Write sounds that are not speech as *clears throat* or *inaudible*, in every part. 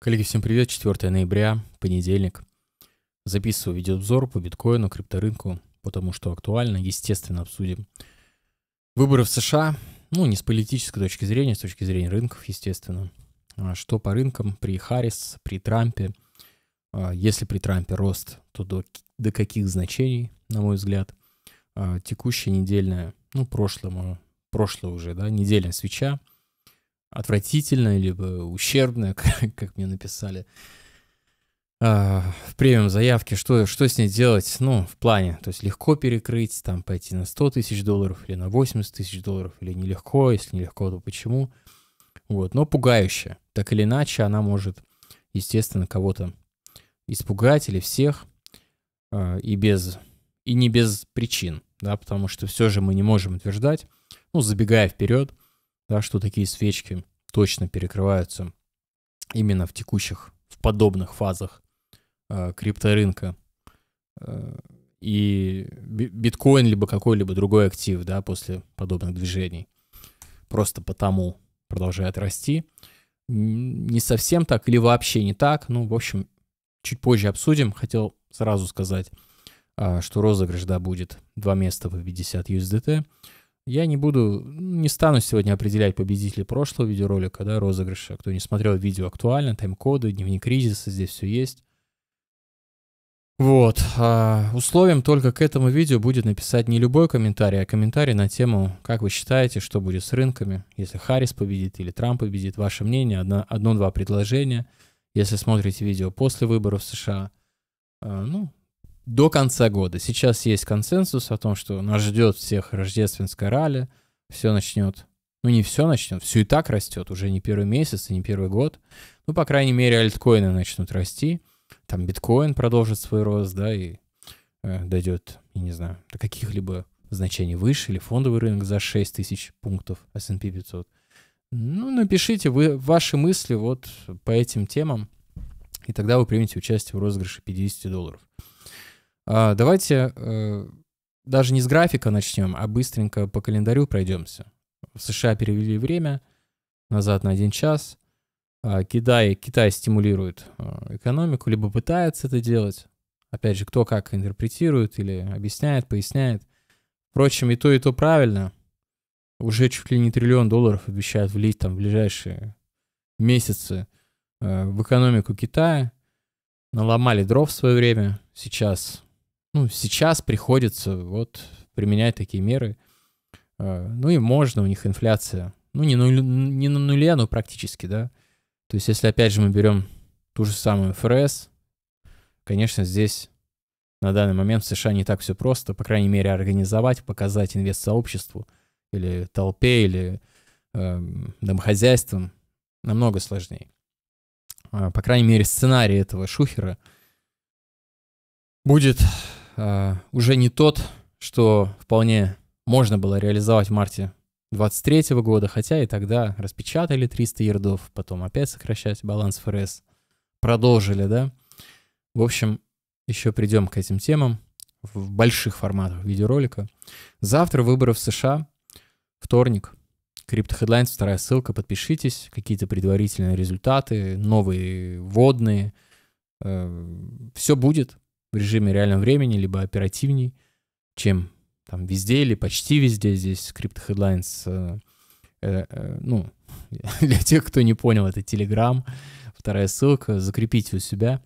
Коллеги, всем привет. 4 ноября, понедельник. Записываю видеообзор по биткоину, крипторынку, потому что актуально, естественно, обсудим. Выборы в США, ну, не с политической точки зрения, а с точки зрения рынков, естественно. А что по рынкам при Харрис, при Трампе. А если при Трампе рост, то до, до каких значений, на мой взгляд. Текущая недельная, ну, прошлому, прошлое уже, да, недельная свеча – отвратительная, либо ущербная, *laughs* как, как мне написали а, в премиум заявке, что, что с ней делать, ну, в плане, то есть легко перекрыть, там, пойти на 100 тысяч долларов или на 80 тысяч долларов, или нелегко, если нелегко, то почему, вот, но пугающе, так или иначе, она может, естественно, кого-то испугать или всех, а, и без, и не без причин, да, потому что все же мы не можем утверждать, ну, забегая вперед, да, что такие свечки точно перекрываются именно в текущих, в подобных фазах э, крипторынка. Э, и биткоин, либо какой-либо другой актив, да, после подобных движений. Просто потому продолжает расти. Не совсем так или вообще не так. Ну, в общем, чуть позже обсудим. Хотел сразу сказать, а, что розыгрыш, да, будет два места по 50 USDT. Я не буду, не стану сегодня определять победителей прошлого видеоролика, да, розыгрыша. Кто не смотрел видео актуально, тайм-коды, дневник кризиса, здесь все есть. Вот. А условием только к этому видео будет написать не любой комментарий, а комментарий на тему, как вы считаете, что будет с рынками, если Харрис победит или Трамп победит. Ваше мнение, одно-два предложения. Если смотрите видео после выборов в США, а, ну, до конца года. Сейчас есть консенсус о том, что нас ждет всех рождественская ралли, все начнет. Ну, не все начнет, все и так растет, уже не первый месяц и не первый год. Ну, по крайней мере, альткоины начнут расти, там биткоин продолжит свой рост, да, и э, дойдет, я не знаю, до каких-либо значений выше, или фондовый рынок за 6 тысяч пунктов S&P 500. Ну, напишите вы ваши мысли вот по этим темам, и тогда вы примете участие в розыгрыше 50 долларов. А, давайте э, даже не с графика начнем, а быстренько по календарю пройдемся. В США перевели время назад на один час. А, Китай, Китай стимулирует э, экономику, либо пытается это делать. Опять же, кто как интерпретирует или объясняет, поясняет. Впрочем, и то, и то правильно. Уже чуть ли не триллион долларов обещают влить там в ближайшие месяцы э, в экономику Китая. Наломали дров в свое время. Сейчас ну, сейчас приходится вот применять такие меры. Э, ну и можно, у них инфляция, ну, не, нуль, не на нуле, но практически, да. То есть, если опять же мы берем ту же самую ФРС, конечно, здесь на данный момент в США не так все просто, по крайней мере, организовать, показать инвестсообществу или толпе, или э, домохозяйствам намного сложнее. А, по крайней мере, сценарий этого шухера — будет э, уже не тот, что вполне можно было реализовать в марте 23 года, хотя и тогда распечатали 300 ярдов, потом опять сокращать баланс ФРС, продолжили, да. В общем, еще придем к этим темам в больших форматах видеоролика. Завтра выборы в США, вторник. Крипто вторая ссылка, подпишитесь. Какие-то предварительные результаты, новые водные. Э, Все будет в режиме реального времени, либо оперативней, чем там везде или почти везде здесь Crypto Headlines. Э, э, э ну, *laughs* для тех, кто не понял, это Telegram, вторая ссылка, закрепите у себя.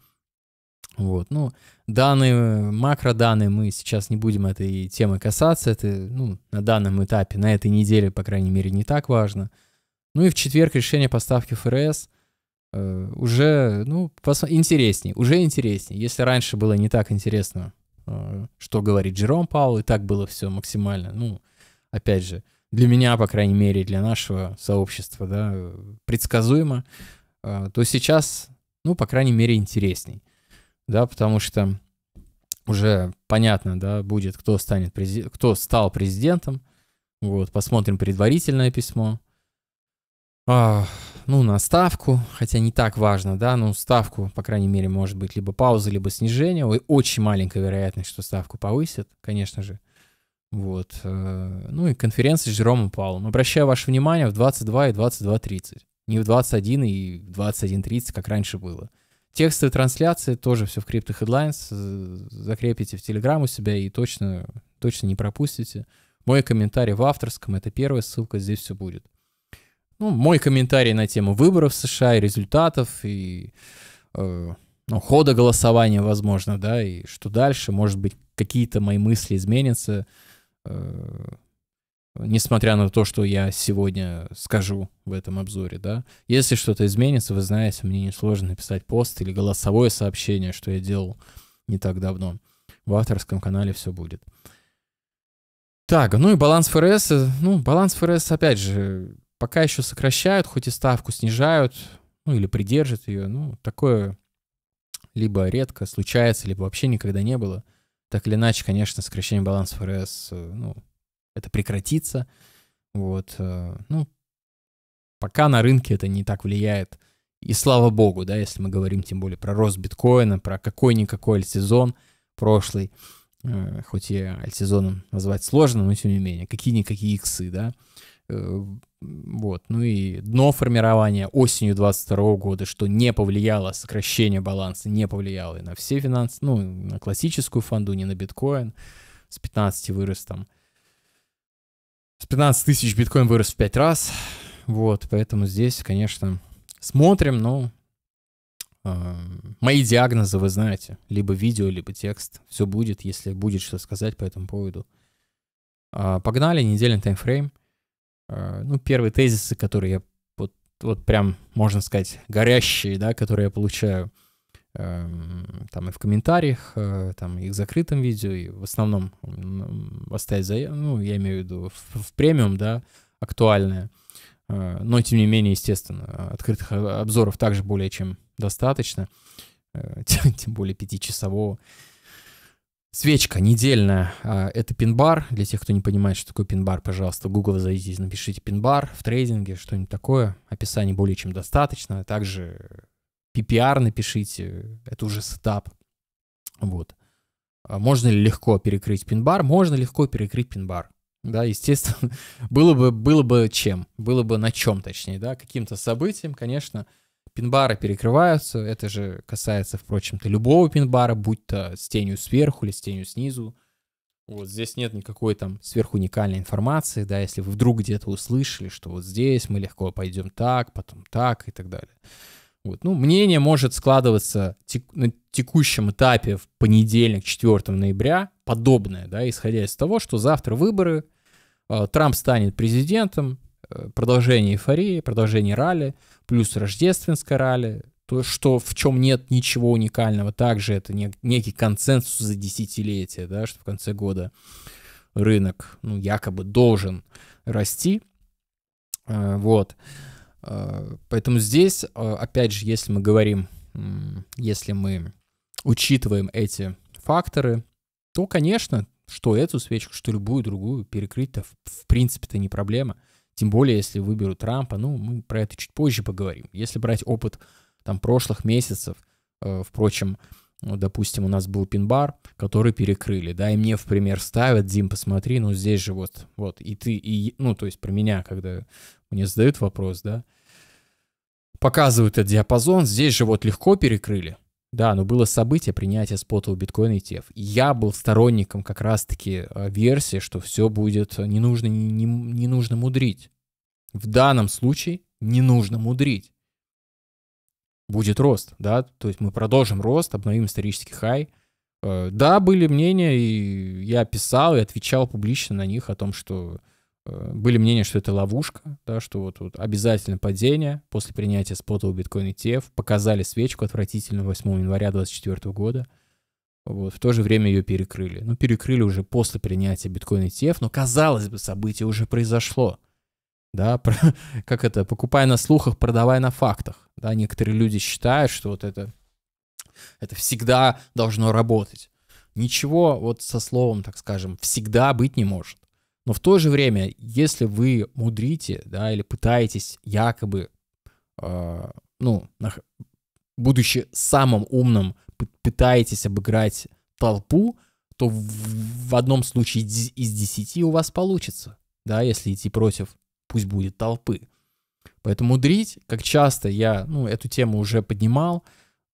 Вот, ну, данные, макроданные мы сейчас не будем этой темы касаться, это, ну, на данном этапе, на этой неделе, по крайней мере, не так важно. Ну и в четверг решение поставки ФРС – Э, уже, ну, пос... интереснее, уже интереснее. Если раньше было не так интересно, э, что говорит Джером Паул, и так было все максимально, ну, опять же, для меня, по крайней мере, для нашего сообщества, да, предсказуемо, э, то сейчас, ну, по крайней мере, интересней, да, потому что уже понятно, да, будет, кто станет, презид... кто стал президентом, вот, посмотрим предварительное письмо, а, ну, на ставку, хотя не так важно, да, ну, ставку, по крайней мере, может быть либо пауза, либо снижение. Очень маленькая вероятность, что ставку повысят, конечно же. Вот. Э, ну и конференция с Жеромом Паулом. Обращаю ваше внимание в 22 и 22.30. Не в 21 и в 21.30, как раньше было. Тексты трансляции тоже все в Crypto Headlines. Закрепите в телеграм у себя и точно, точно не пропустите. Мой комментарий в авторском, это первая ссылка, здесь все будет. Ну, мой комментарий на тему выборов в США и результатов, и э, ну, хода голосования, возможно, да, и что дальше, может быть, какие-то мои мысли изменятся, э, несмотря на то, что я сегодня скажу в этом обзоре, да. Если что-то изменится, вы знаете, мне несложно написать пост или голосовое сообщение, что я делал не так давно. В авторском канале все будет. Так, ну и баланс ФРС, э, ну, баланс ФРС, опять же, Пока еще сокращают, хоть и ставку снижают, ну или придержат ее. Ну, такое либо редко случается, либо вообще никогда не было. Так или иначе, конечно, сокращение баланса ФРС, э, ну, это прекратится. Вот, э, ну, пока на рынке это не так влияет. И слава богу, да, если мы говорим тем более про рост биткоина, про какой-никакой альтсезон прошлый, э, хоть и альтсезоном назвать сложно, но тем не менее, какие-никакие иксы, да, Э, вот. Ну и дно формирования осенью 22 года, что не повлияло, сокращение баланса не повлияло и на все финансы, ну, на классическую фонду, не на биткоин. С 15 вырос там. С 15 тысяч биткоин вырос в 5 раз. Вот, поэтому здесь, конечно, смотрим, но ну, э, мои диагнозы вы знаете. Либо видео, либо текст. Все будет, если будет что сказать по этому поводу. Э, погнали, недельный таймфрейм. А, ну, первые тезисы, которые я вот, вот прям, можно сказать, горящие, да, которые я получаю эм, там и в комментариях, э, там и в закрытом видео, и в основном оставить заявку, ну, я имею в виду в, в премиум, да, актуальное. Э, но, тем не менее, естественно, открытых обзоров также более чем достаточно, э, *laughs* тем более пятичасового. часового Свечка недельная а, — это пин-бар. Для тех, кто не понимает, что такое пин-бар, пожалуйста, в Google зайдите, напишите пин-бар в трейдинге, что-нибудь такое. Описаний более чем достаточно. Также PPR напишите, это уже сетап. Вот. А можно ли легко перекрыть пин-бар? Можно легко перекрыть пин-бар. Да, естественно, *laughs* было бы, было бы чем, было бы на чем, точнее, да, каким-то событием, конечно, пинбары перекрываются, это же касается, впрочем-то, любого пинбара, будь то с тенью сверху или с тенью снизу. Вот здесь нет никакой там сверху уникальной информации, да, если вы вдруг где-то услышали, что вот здесь мы легко пойдем так, потом так и так далее. Вот. Ну, мнение может складываться тек на текущем этапе в понедельник, 4 ноября, подобное, да, исходя из того, что завтра выборы, э, Трамп станет президентом, продолжение эйфории, продолжение ралли, плюс рождественское ралли, то, что в чем нет ничего уникального, также это не, некий консенсус за десятилетие, да, что в конце года рынок, ну, якобы должен расти, э, вот. Э, поэтому здесь, э, опять же, если мы говорим, если мы учитываем эти факторы, то, конечно, что эту свечку, что любую другую перекрыть-то в, в принципе-то не проблема. Тем более, если выберут Трампа, ну, мы про это чуть позже поговорим. Если брать опыт там прошлых месяцев, э, впрочем, ну, допустим, у нас был пин-бар, который перекрыли, да, и мне в пример ставят, Дим, посмотри, ну, здесь же вот, вот, и ты, и, ну, то есть про меня, когда мне задают вопрос, да, показывают этот диапазон, здесь же вот легко перекрыли, да, но было событие принятия спота у биткоина ETF. я был сторонником как раз-таки э, версии, что все будет э, не нужно, не, не, не нужно мудрить. В данном случае не нужно мудрить. Будет рост, да, то есть мы продолжим рост, обновим исторический хай. Э, да, были мнения, и я писал и отвечал публично на них о том, что Э, были мнения, что это ловушка, да, что вот, вот обязательно падение после принятия спота у биткоин ETF, показали свечку отвратительно 8 января 2024 года, вот, в то же время ее перекрыли. Ну, перекрыли уже после принятия биткоин ETF, но, казалось бы, событие уже произошло. Да, *laughs* про, как это, покупая на слухах, продавая на фактах. Да, некоторые люди считают, что вот это, это всегда должно работать. Ничего вот со словом, так скажем, всегда быть не может. Но в то же время, если вы мудрите, да, или пытаетесь якобы, э, ну, будучи самым умным, пытаетесь обыграть толпу, то в, в одном случае из десяти у вас получится, да, если идти против, пусть будет толпы. Поэтому мудрить, как часто я, ну, эту тему уже поднимал,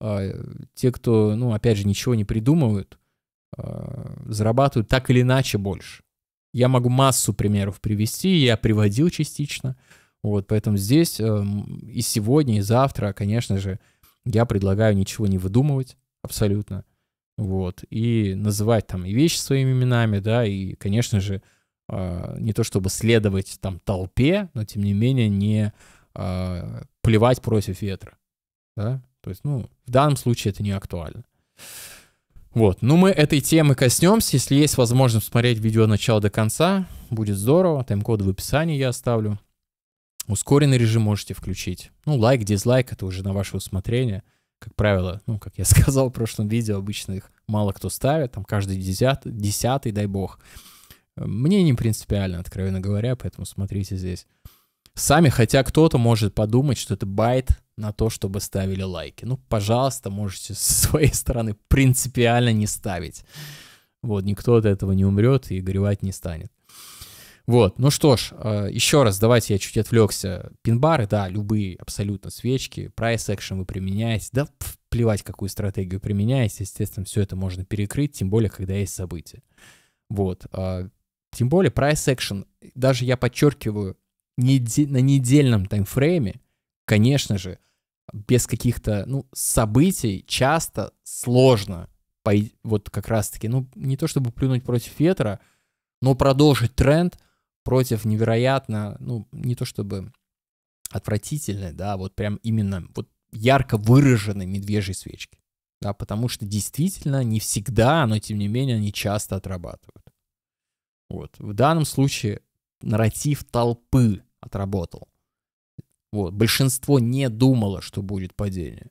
э, те, кто, ну, опять же, ничего не придумывают, э, зарабатывают так или иначе больше. Я могу массу примеров привести, я приводил частично. Вот, поэтому здесь э, и сегодня, и завтра, конечно же, я предлагаю ничего не выдумывать абсолютно. Вот, и называть там и вещи своими именами, да, и, конечно же, э, не то чтобы следовать там толпе, но тем не менее не э, плевать против ветра, да. То есть, ну, в данном случае это не актуально. Вот, ну мы этой темы коснемся, если есть возможность смотреть видео от начала до конца, будет здорово, тайм-коды в описании я оставлю. Ускоренный режим можете включить. Ну, лайк, дизлайк, это уже на ваше усмотрение. Как правило, ну, как я *laughs* сказал в прошлом видео, обычно их мало кто ставит, там каждый десятый, десятый дай бог. Мне не принципиально, откровенно говоря, поэтому смотрите здесь. Сами, хотя кто-то может подумать, что это байт на то, чтобы ставили лайки. Ну, пожалуйста, можете с *laughs* своей стороны принципиально не ставить. Вот, никто от этого не умрет и горевать не станет. Вот, ну что ж, э, еще раз, давайте я чуть отвлекся. пинбары да, любые абсолютно свечки, прайс экшен вы применяете, да плевать, какую стратегию применяете, естественно, все это можно перекрыть, тем более, когда есть события. Вот, э, тем более прайс экшен, даже я подчеркиваю, на недельном таймфрейме, конечно же, без каких-то, ну, событий часто сложно вот как раз-таки, ну, не то чтобы плюнуть против ветра, но продолжить тренд против невероятно, ну, не то чтобы отвратительной, да, вот прям именно вот ярко выраженной медвежьей свечки, да, потому что действительно не всегда, но тем не менее они часто отрабатывают. Вот. В данном случае нарратив толпы отработал. Вот. Большинство не думало, что будет падение.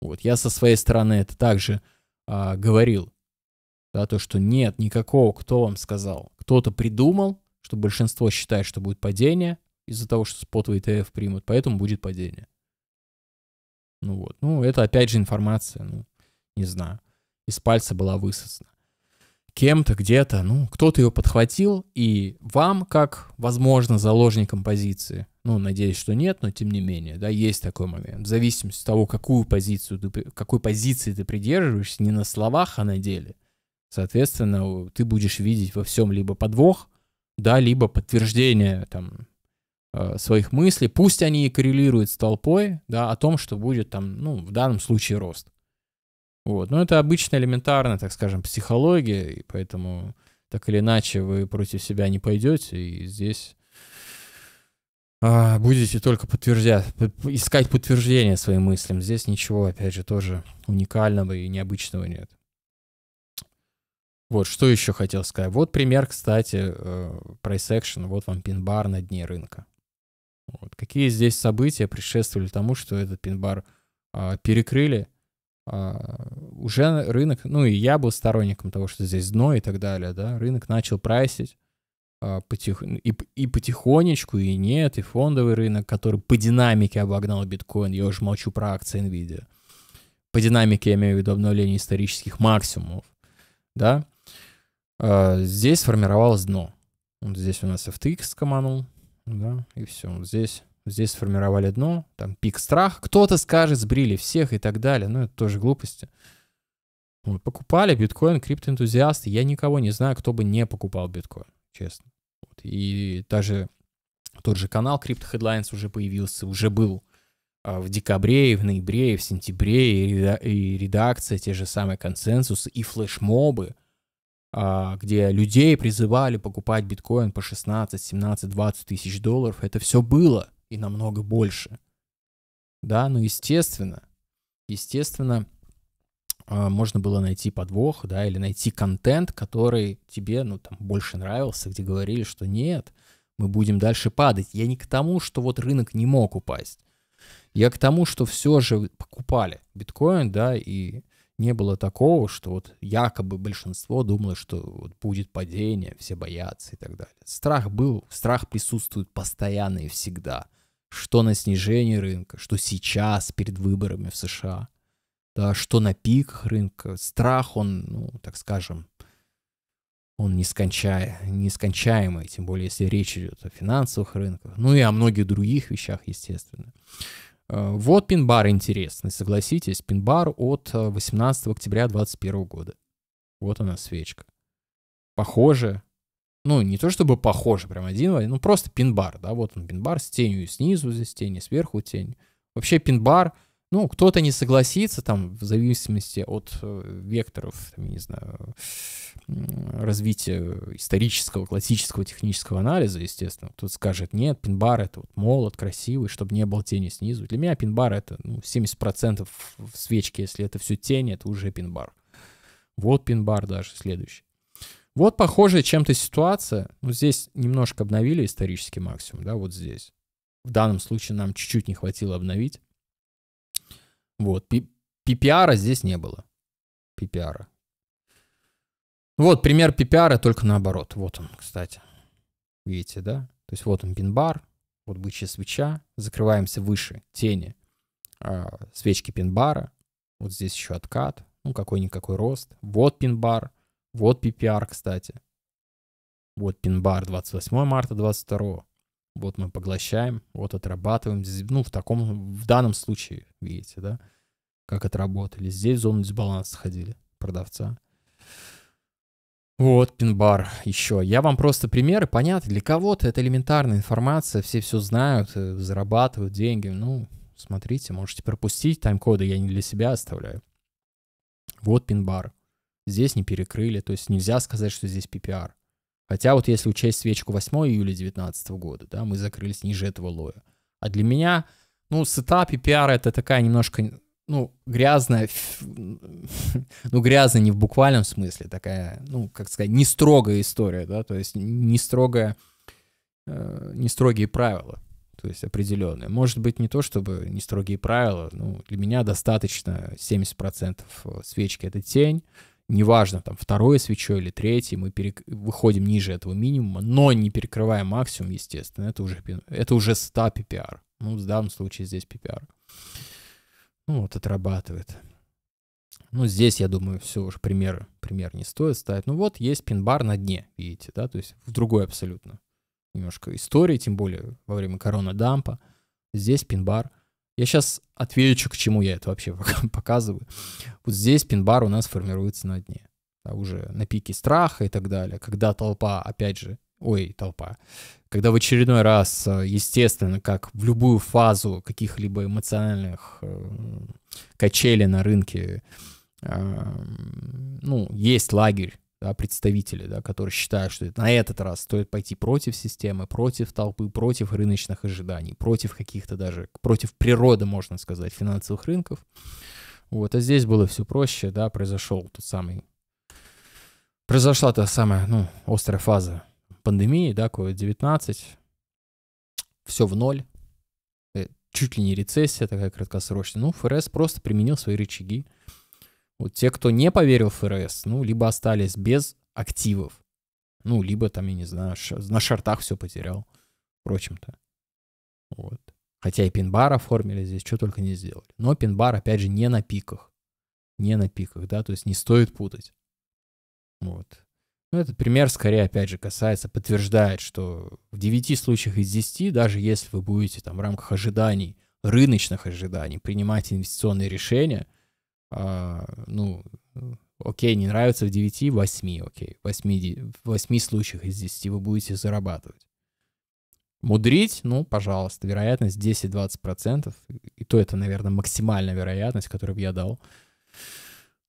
Вот. Я со своей стороны это также а, говорил. Да, то, что нет никакого, кто вам сказал. Кто-то придумал, что большинство считает, что будет падение из-за того, что спотовый ETF примут, поэтому будет падение. Ну вот. Ну, это опять же информация, ну, не знаю. Из пальца была высосана кем-то, где-то, ну, кто-то ее подхватил, и вам, как, возможно, заложником позиции, ну, надеюсь, что нет, но тем не менее, да, есть такой момент. В зависимости от того, какую позицию ты, какой позиции ты придерживаешься, не на словах, а на деле. Соответственно, ты будешь видеть во всем либо подвох, да, либо подтверждение там э, своих мыслей, пусть они и коррелируют с толпой, да, о том, что будет там, ну, в данном случае рост. Вот, но это обычно элементарно, так скажем, психология, и поэтому так или иначе вы против себя не пойдете, и здесь а, будете только подтверждать, искать подтверждение своим мыслям. Здесь ничего, опять же, тоже уникального и необычного нет. Вот, что еще хотел сказать. Вот пример, кстати, э, price action. Вот вам пин-бар на дне рынка. Вот. Какие здесь события предшествовали тому, что этот пин-бар а, перекрыли? А, уже рынок, ну и я был сторонником того, что здесь дно и так далее, да, рынок начал прайсить а, потих... и, и потихонечку, и нет, и фондовый рынок, который по динамике обогнал биткоин, я уже молчу про акции Nvidia. По динамике я имею в виду обновление исторических максимумов, да, а, здесь сформировалось дно. Вот здесь у нас FTX скоманул, да, и все, вот здесь здесь сформировали дно, там пик страх. Кто-то скажет, сбрили всех и так далее, ну это тоже глупости. Вот, покупали биткоин криптоэнтузиасты. Я никого не знаю, кто бы не покупал биткоин, честно будет. И даже тот же канал Crypto Headlines уже появился, уже был а, в декабре, и в ноябре, и в сентябре, и редакция, те же самые консенсусы, и флешмобы, а, где людей призывали покупать биткоин по 16, 17, 20 тысяч долларов. Это все было и намного больше. Да, но ну, естественно, естественно, а, можно было найти подвох, да, или найти контент, который тебе, ну, там, больше нравился, где говорили, что нет, мы будем дальше падать. Я не к тому, что вот рынок не мог упасть. Я к тому, что все же покупали биткоин, да, и не было такого, что вот якобы большинство думало, что вот будет падение, все боятся и так далее. Страх был, страх присутствует постоянно и всегда. Что на снижении рынка, что сейчас перед выборами в США – да что на пик, рынка. Страх, он, ну, так скажем, он нескончай, нескончаемый, тем более если речь идет о финансовых рынках, ну и о многих других вещах, естественно. Э, вот пин-бар интересный, согласитесь, пин-бар от 18 э, октября 2021 года. Вот она свечка. Похоже, ну не то чтобы похоже прям один один, ну просто пин-бар, да, вот он пин-бар с тенью снизу здесь тень, сверху тень. Вообще пин-бар — ну, кто-то не согласится, там, в зависимости от э, векторов, там, не знаю, развития исторического, классического технического анализа, естественно. кто скажет, нет, пин-бар — это вот молот, красивый, чтобы не было тени снизу. Для меня пин-бар — это ну, 70% в свечке, если это все тени, это уже пин-бар. Вот пин-бар даже следующий. Вот похожая чем-то ситуация. Ну, здесь немножко обновили исторический максимум, да, вот здесь. В данном случае нам чуть-чуть не хватило обновить. Вот, пипиара здесь не было. пипиара. Вот пример пипиара только наоборот. Вот он, кстати. Видите, да? То есть вот он пин-бар, вот бычья свеча, закрываемся выше тени э, свечки пин-бара, вот здесь еще откат, ну какой-никакой рост. Вот пин-бар, вот PPR, кстати. Вот пин-бар 28 марта 22 вот мы поглощаем, вот отрабатываем, ну, в таком, в данном случае, видите, да, как отработали. Здесь в зону дисбаланса ходили продавца. Вот, пин-бар еще. Я вам просто примеры, понятно, для кого-то это элементарная информация, все все знают, э, зарабатывают деньги, ну, смотрите, можете пропустить тайм-коды, я не для себя оставляю. Вот пин-бар. Здесь не перекрыли, то есть нельзя сказать, что здесь PPR. Хотя вот если учесть свечку 8 июля 2019 года, да, мы закрылись ниже этого лоя. А для меня, ну, сетап и пиар это такая немножко, ну, грязная, ну, грязная не в буквальном смысле, такая, ну, как сказать, не строгая история, да, то есть не строгая, э, не строгие правила, то есть определенные. Может быть, не то, чтобы не строгие правила, ну, для меня достаточно 70% э, свечки — это тень, неважно, там, второе свечо или третье, мы перек... выходим ниже этого минимума, но не перекрывая максимум, естественно, это уже, это уже 100 PPR. Ну, в данном случае здесь PPR. Ну, вот отрабатывает. Ну, здесь, я думаю, все уже примеры, пример не стоит ставить. Ну, вот есть пин-бар на дне, видите, да, то есть в другой абсолютно немножко истории, тем более во время корона-дампа. Здесь пин-бар — я сейчас отвечу, к чему я это вообще *laughs* показываю. Вот здесь пин-бар у нас формируется на дне. Да, уже на пике страха и так далее. Когда толпа, опять же, ой, толпа, когда в очередной раз, э, естественно, как в любую фазу каких-либо эмоциональных э, качелей на рынке, э, ну, есть лагерь, да, представители, да, которые считают, что на этот раз стоит пойти против системы, против толпы, против рыночных ожиданий, против каких-то даже, против природы, можно сказать, финансовых рынков. Вот, а здесь было все проще, да, произошел тот самый, произошла та самая, ну, острая фаза пандемии, да, COVID-19, все в ноль, э, чуть ли не рецессия такая краткосрочная. Ну, ФРС просто применил свои рычаги, вот те, кто не поверил в ФРС, ну, либо остались без активов, ну, либо там, я не знаю, на шартах все потерял, впрочем-то. Вот. Хотя и пин-бар оформили здесь, что только не сделали. Но пин-бар, опять же, не на пиках. Не на пиках, да, то есть не стоит путать. Вот. Ну, этот пример скорее, опять же, касается, подтверждает, что в 9 случаях из 10, даже если вы будете там в рамках ожиданий, рыночных ожиданий, принимать инвестиционные решения – а, ну, окей, не нравится в 9, 8, окей, в 8, 8 случаях из 10 вы будете зарабатывать. Мудрить, ну, пожалуйста, вероятность 10-20%, и то это, наверное, максимальная вероятность, которую бы я дал.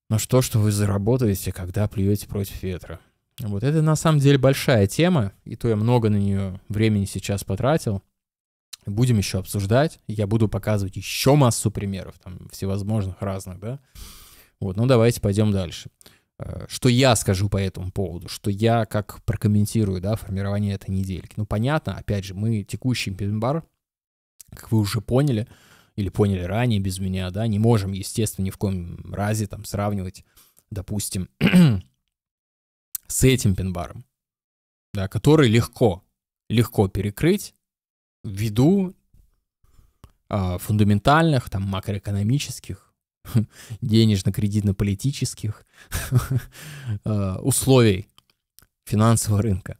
Но что, что вы заработаете, когда плюете против ветра? Вот это на самом деле большая тема, и то я много на нее времени сейчас потратил. Будем еще обсуждать. Я буду показывать еще массу примеров, там, всевозможных разных, да. Вот, ну давайте пойдем дальше. Э, что я скажу по этому поводу, что я как прокомментирую, да, формирование этой недельки. Ну, понятно, опять же, мы текущий пинбар, как вы уже поняли, или поняли ранее без меня, да, не можем, естественно, ни в коем разе там сравнивать, допустим, *clears throat* с этим пинбаром, да, который легко, легко перекрыть, ввиду э, фундаментальных, там, макроэкономических, *laughs* денежно-кредитно-политических э, *laughs* условий финансового рынка.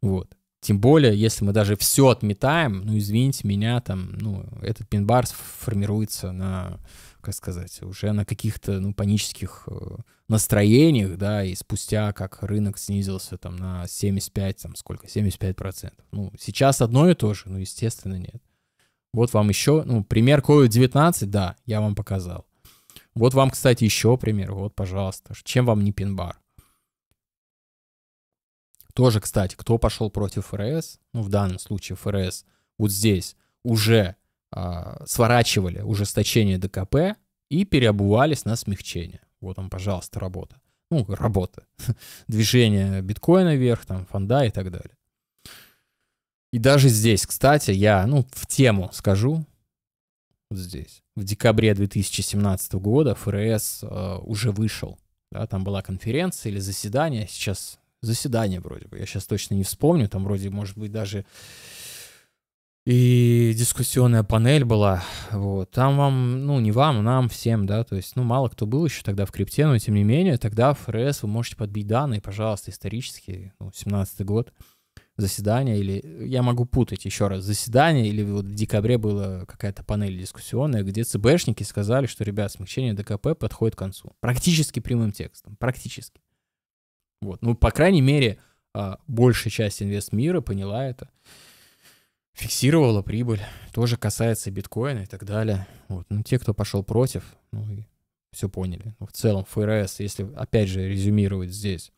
Вот. Тем более, если мы даже все отметаем, ну, извините меня, там, ну, этот пин-бар формируется на как сказать, уже на каких-то ну, панических э, настроениях, да, и спустя как рынок снизился там на 75, там сколько, 75 процентов. Ну, сейчас одно и то же, ну, естественно, нет. Вот вам еще, ну, пример COVID-19, да, я вам показал. Вот вам, кстати, еще пример, вот, пожалуйста, чем вам не пин-бар? Тоже, кстати, кто пошел против ФРС, ну, в данном случае ФРС, вот здесь уже а, сворачивали ужесточение ДКП и переобувались на смягчение. Вот вам, пожалуйста, работа. Ну, работа. *laughs* Движение биткоина вверх, там, фонда и так далее. И даже здесь, кстати, я, ну, в тему скажу, вот здесь, в декабре 2017 года ФРС э, уже вышел, да, там была конференция или заседание, сейчас заседание вроде бы, я сейчас точно не вспомню, там вроде, может быть, даже и дискуссионная панель была, вот, там вам, ну, не вам, нам всем, да, то есть, ну, мало кто был еще тогда в крипте, но тем не менее, тогда в ФРС вы можете подбить данные, пожалуйста, исторические, ну, 17 год, заседание или, я могу путать еще раз, заседание или вот в декабре была какая-то панель дискуссионная, где ЦБшники сказали, что, ребят, смягчение ДКП подходит к концу. Практически прямым текстом, практически. Вот, ну, по крайней мере, а, большая часть инвест мира поняла это фиксировала прибыль, тоже касается биткоина и так далее. Вот. Ну, те, кто пошел против, ну, все поняли. Но ну, в целом ФРС, если опять же резюмировать здесь,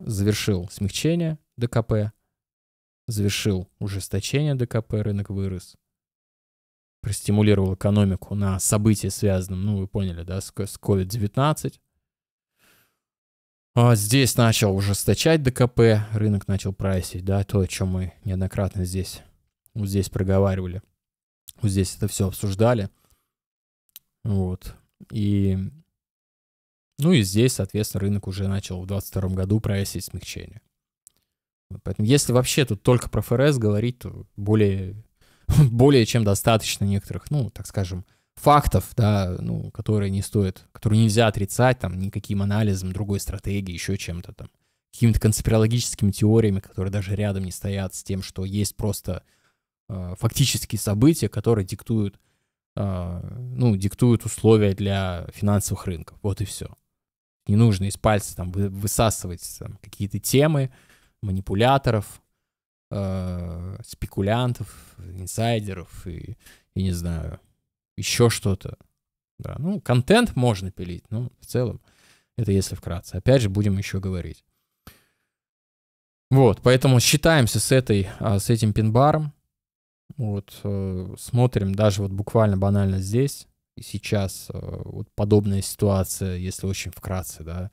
завершил смягчение ДКП, завершил ужесточение ДКП, рынок вырос, простимулировал экономику на события, связанные, ну, вы поняли, да, с COVID-19, а здесь начал ужесточать ДКП, рынок начал прайсить, да, то, о чем мы неоднократно здесь, вот здесь проговаривали. Вот здесь это все обсуждали. Вот. И ну и здесь, соответственно, рынок уже начал в 22 году прайсить смягчение. Поэтому если вообще тут только про ФРС говорить, то более, *laughs* более чем достаточно некоторых, ну, так скажем, фактов, да, ну, которые не стоит, которые нельзя отрицать, там, никаким анализом, другой стратегией, еще чем-то там, какими-то конспирологическими теориями, которые даже рядом не стоят с тем, что есть просто э, фактические события, которые диктуют, э, ну, диктуют условия для финансовых рынков. Вот и все. Не нужно из пальца там высасывать там, какие-то темы, манипуляторов, э, спекулянтов, инсайдеров и, и не знаю, еще что-то. Да, ну, контент можно пилить, но в целом это если вкратце. Опять же, будем еще говорить. Вот, поэтому считаемся с, этой, а, с этим пин-баром. Вот, э, смотрим даже вот буквально банально здесь и сейчас э, вот подобная ситуация, если очень вкратце, да,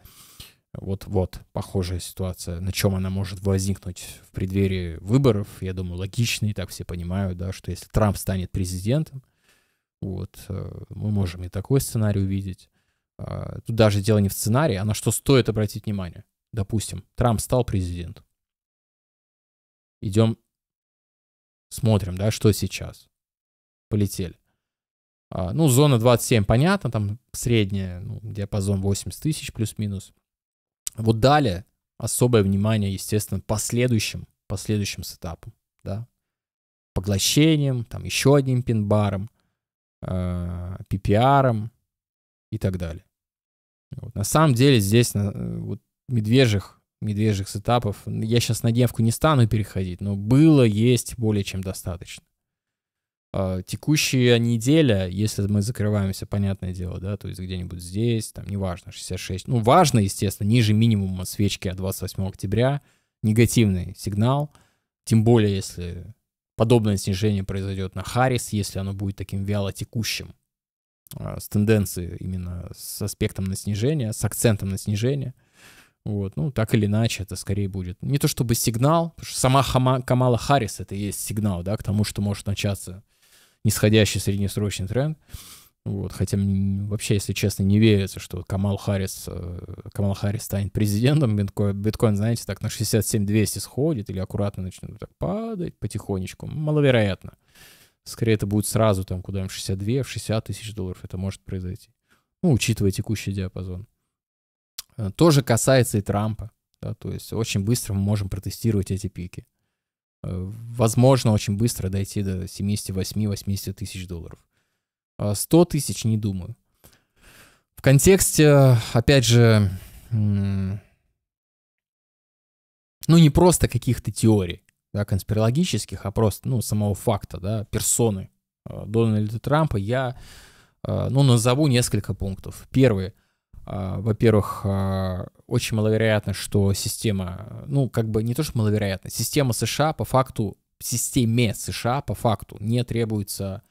вот-вот похожая ситуация, на чем она может возникнуть в преддверии выборов, я думаю, логичный, так все понимают, да, что если Трамп станет президентом, вот. Э, мы можем и такой сценарий увидеть. А, тут даже дело не в сценарии, а на что стоит обратить внимание. Допустим, Трамп стал президентом. Идем, смотрим, да, что сейчас. Полетели. А, ну, зона 27, понятно, там средняя, ну, диапазон 80 тысяч плюс-минус. Вот далее особое внимание, естественно, последующим, последующим сетапам, да, поглощением, там еще одним пин-баром, PPR э, и так далее. Вот. На самом деле здесь э, вот, медвежьих, медвежьих сетапов, я сейчас на девку не стану переходить, но было, есть более чем достаточно. А, текущая неделя, если мы закрываемся, понятное дело, да, то есть где-нибудь здесь, там, неважно, 66, ну, важно, естественно, ниже минимума свечки от 28 октября, негативный сигнал, тем более, если Подобное снижение произойдет на Харрис, если оно будет таким вяло текущим, а, с тенденцией именно с аспектом на снижение, с акцентом на снижение. Вот, ну, так или иначе, это скорее будет. Не то чтобы сигнал, потому что сама Хама, Камала Харрис это и есть сигнал, да, к тому, что может начаться нисходящий среднесрочный тренд. Вот, хотя мне вообще, если честно, не верится, что Камал Харрис, э, Камал Харрис станет президентом биткоин, биткоин, знаете, так на 67-200 сходит или аккуратно начнет так падать потихонечку. Маловероятно. Скорее, это будет сразу там куда-нибудь 62, в 60 тысяч долларов это может произойти. Ну, учитывая текущий диапазон. Э, тоже касается и Трампа. Да, то есть очень быстро мы можем протестировать эти пики. Э, возможно, очень быстро дойти до 78-80 тысяч долларов. 100 э, тысяч не думаю. В контексте, опять же, ну не просто каких-то теорий, да, конспирологических, а просто, ну, самого факта, да, персоны э, Дональда Трампа, я, э, ну, назову несколько пунктов. Первый. Во-первых, очень маловероятно, что система, ну, как бы не то, что маловероятно, система США по факту, системе США по факту не требуется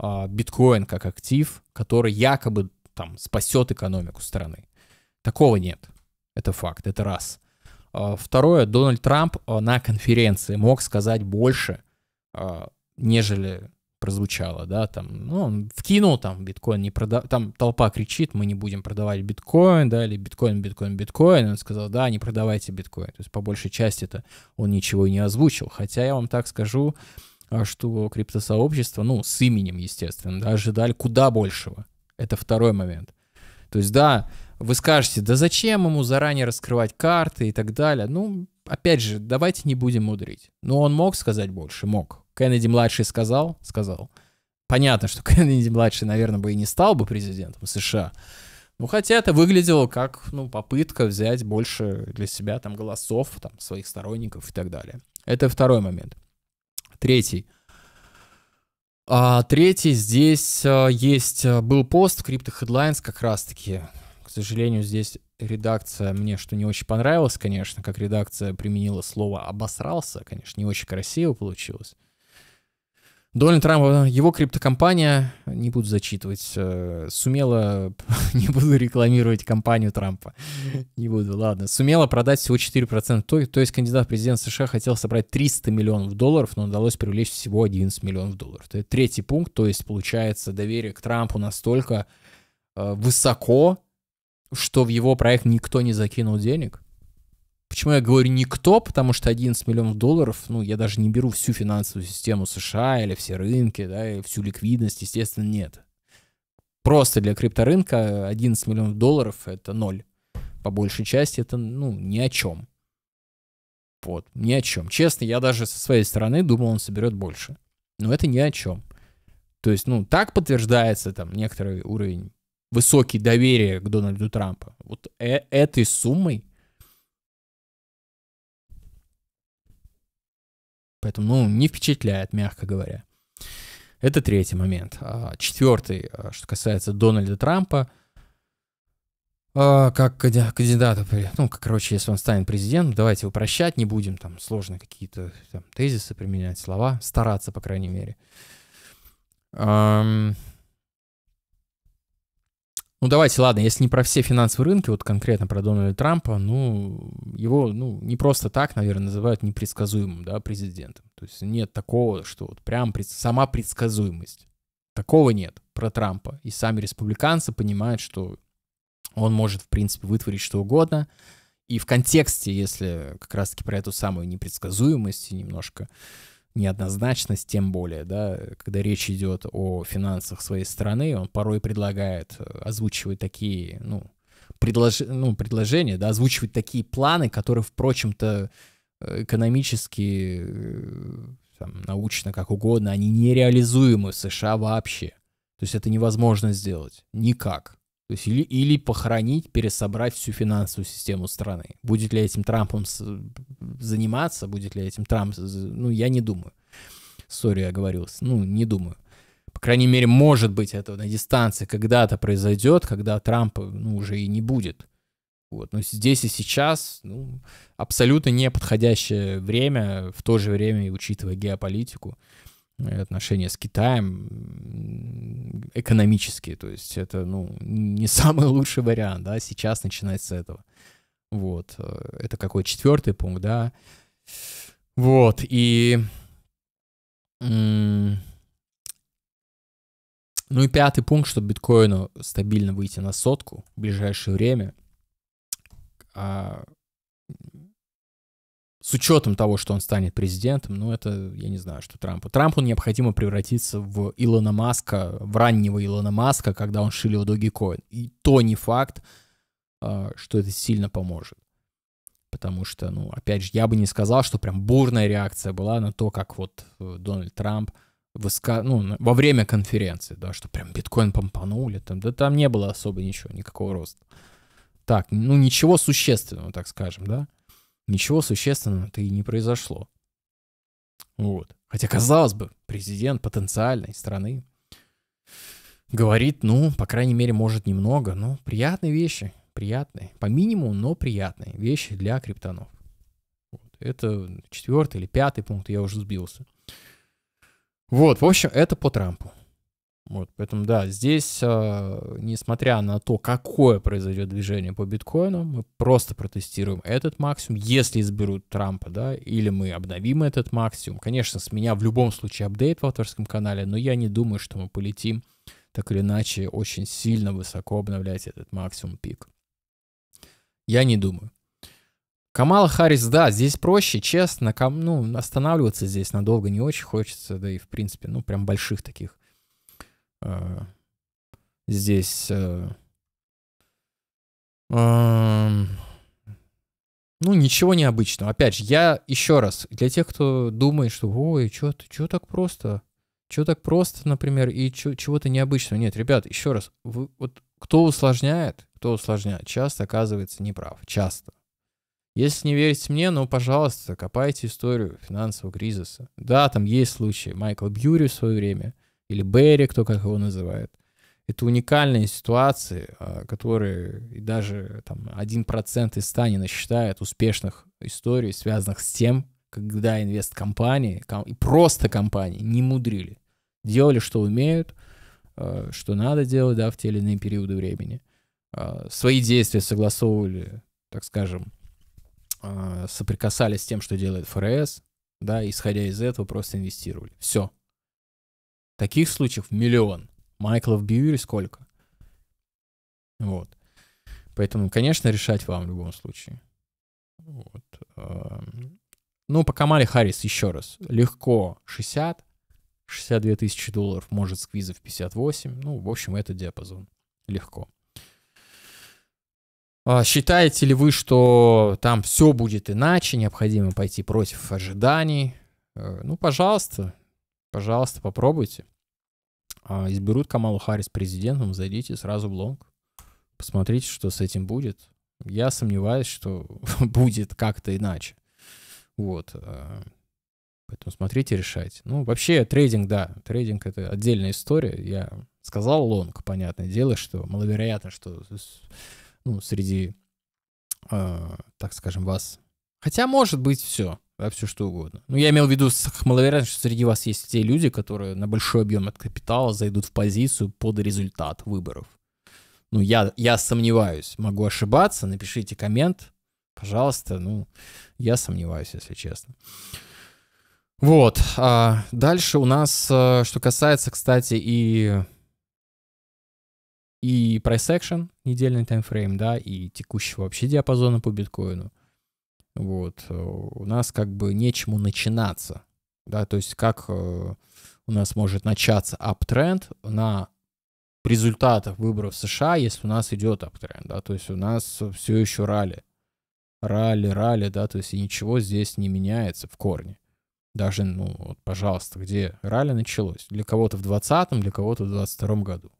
а, биткоин как актив, который якобы там спасет экономику страны. Такого нет. Это факт, это раз. А, второе, Дональд Трамп а, на конференции мог сказать больше, нежели прозвучало, да, там, ну, он вкинул там биткоин, не прода... там толпа кричит, мы не будем продавать биткоин, да, или биткоин, биткоин, биткоин, он сказал, да, не продавайте биткоин, то есть по большей части это он ничего и не озвучил, хотя я вам так скажу, а что криптосообщество, ну, с именем, естественно, да, ожидали куда большего. Это второй момент. То есть, да, вы скажете, да зачем ему заранее раскрывать карты и так далее. Ну, опять же, давайте не будем мудрить. Но он мог сказать больше? Мог. Кеннеди-младший сказал? Сказал. Понятно, что *laughs* Кеннеди-младший, наверное, бы и не стал бы президентом США. Ну, хотя это выглядело как, ну, попытка взять больше для себя там голосов, там, своих сторонников и так далее. Это второй момент. Третий. А, третий здесь а, есть а, был пост в Crypto Headlines как раз-таки. К сожалению, здесь редакция мне что не очень понравилось, конечно, как редакция применила слово обосрался, конечно, не очень красиво получилось. Дональд Трамп, э, его криптокомпания, не буду зачитывать, э, сумела, *laughs* не буду рекламировать компанию Трампа, не буду, ладно, сумела продать всего 4%, то, то есть кандидат в президент США хотел собрать 300 миллионов долларов, но удалось привлечь всего 11 миллионов долларов. Это третий пункт, то есть получается доверие к Трампу настолько э, высоко, что в его проект никто не закинул денег, Почему я говорю никто? Потому что 11 миллионов долларов, ну, я даже не беру всю финансовую систему США или все рынки, да, и всю ликвидность, естественно, нет. Просто для крипторынка 11 миллионов долларов — это ноль. По большей части это, ну, ни о чем. Вот, ни о чем. Честно, я даже со своей стороны думал, он соберет больше. Но это ни о чем. То есть, ну, так подтверждается там некоторый уровень высокий доверия к Дональду Трампу. Вот э этой суммой поэтому, ну, не впечатляет, мягко говоря. Это третий момент. А, четвертый, а, что касается Дональда Трампа, а, как кандидата, ну, короче, если он станет президентом, давайте его прощать не будем, там, сложные какие-то тезисы применять, слова, стараться, по крайней мере. Ну давайте, ладно, если не про все финансовые рынки, вот конкретно про Дональда Трампа, ну его ну, не просто так, наверное, называют непредсказуемым да, президентом. То есть нет такого, что вот прям пред... сама предсказуемость. Такого нет про Трампа. И сами республиканцы понимают, что он может, в принципе, вытворить что угодно. И в контексте, если как раз-таки про эту самую непредсказуемость немножко неоднозначность, тем более, да, когда речь идет о финансах своей страны, он порой предлагает э, озвучивать такие, ну, предлож... ну предложения, да, озвучивать такие планы, которые, впрочем-то, э, экономически, э, там, научно, как угодно, они нереализуемы в США вообще. То есть это невозможно сделать. Никак. То есть или, или похоронить, пересобрать всю финансовую систему страны. Будет ли этим Трампом заниматься, будет ли этим Трамп... Ну, я не думаю. Сори, я оговорился. Ну, не думаю. По крайней мере, может быть, это на дистанции когда-то произойдет, когда Трампа ну, уже и не будет. Вот. Но здесь и сейчас ну, абсолютно неподходящее время, в то же время и учитывая геополитику отношения с Китаем экономические, то есть это, ну, не самый *laughs* лучший вариант, да, сейчас начинать с этого. Вот, э, это какой четвертый пункт, да. Вот, и... Ну и пятый пункт, чтобы биткоину стабильно выйти на сотку в ближайшее время. А, с учетом того, что он станет президентом, ну это, я не знаю, что Трампу. Трампу необходимо превратиться в Илона Маска, в раннего Илона Маска, когда он шилил Dogecoin. И то не факт, а, что это сильно поможет. Потому что, ну, опять же, я бы не сказал, что прям бурная реакция была на то, как вот э, Дональд Трамп выска... ну, во время конференции, да, что прям биткоин помпанули, там, да там не было особо ничего, никакого роста. Так, ну ничего существенного, так скажем, да ничего существенного-то и не произошло. Вот. Хотя, казалось бы, президент потенциальной страны говорит, ну, по крайней мере, может немного, но ну, приятные вещи, приятные, по минимуму, но приятные вещи для криптонов. Вот. Это четвертый или пятый пункт, я уже сбился. Вот, в общем, это по Трампу. Вот, поэтому, да, здесь, а, несмотря на то, какое произойдет движение по биткоину, мы просто протестируем этот максимум, если изберут Трампа, да, или мы обновим этот максимум. Конечно, с меня в любом случае апдейт в авторском канале, но я не думаю, что мы полетим так или иначе очень сильно высоко обновлять этот максимум пик. Я не думаю. Камала Харрис, да, здесь проще, честно, ком, ну, останавливаться здесь надолго не очень хочется, да и, в принципе, ну, прям больших таких а, здесь... Э, э, ну, ничего необычного. Опять же, я еще раз, для тех, кто думает, что «Ой, что чё так просто?» Что так просто, например, и чего-то необычного? Нет, ребят, еще раз, вы, вот кто усложняет, кто усложняет, часто оказывается неправ. Часто. Если не верите мне, ну, пожалуйста, копайте историю финансового кризиса. Да, там есть случаи. Майкл Бьюри в свое время – или Берри, кто как его называет. Это уникальные ситуации, а, которые и даже там 1% из 100 не насчитает успешных историй, связанных с тем, когда инвест-компании, и просто компании не мудрили. Делали, что умеют, а, что надо делать да, в те или иные периоды времени. А, свои действия согласовывали, так скажем, соприкасались с тем, что делает ФРС, да, исходя из этого просто инвестировали. Все. Таких случаев миллион. Майклов Бьюри сколько? Вот. Поэтому, конечно, решать вам в любом случае. Вот. Эм, ну, по Камале Харрис еще раз. Легко 60, 62 тысячи долларов, может, сквизов 58. Ну, в общем, это диапазон. Легко. А, считаете ли вы, что там все будет иначе, необходимо пойти против ожиданий? Э, ну, пожалуйста, Пожалуйста, попробуйте. А, Изберут Камалу Харрис президентом, зайдите сразу в лонг. Посмотрите, что с этим будет. Я сомневаюсь, что *laughs* будет как-то иначе. Вот. А, поэтому смотрите, решайте. Ну, вообще, трейдинг, да. Трейдинг — это отдельная история. Я сказал лонг, понятное дело, что маловероятно, что ну, среди, э, так скажем, вас... Хотя может быть все а все что угодно. Ну, я имел в виду маловероятно, что среди вас есть те люди, которые на большой объем от капитала зайдут в позицию под результат выборов. Ну, я, я сомневаюсь, могу ошибаться, напишите коммент, пожалуйста, ну, я сомневаюсь, если честно. Вот, а дальше у нас, э, что касается, кстати, и и price action, недельный таймфрейм, да, и текущего вообще диапазона по биткоину. Вот. Э, у нас как бы нечему начинаться. Да, то есть как э, у нас может начаться аптренд на результатах выборов США, если у нас идет аптренд, да, то есть у нас все еще ралли. Ралли, ралли, да, то есть и ничего здесь не меняется в корне. Даже, ну, вот, пожалуйста, где ралли началось? Для кого-то в 20-м, для кого-то в 22-м году.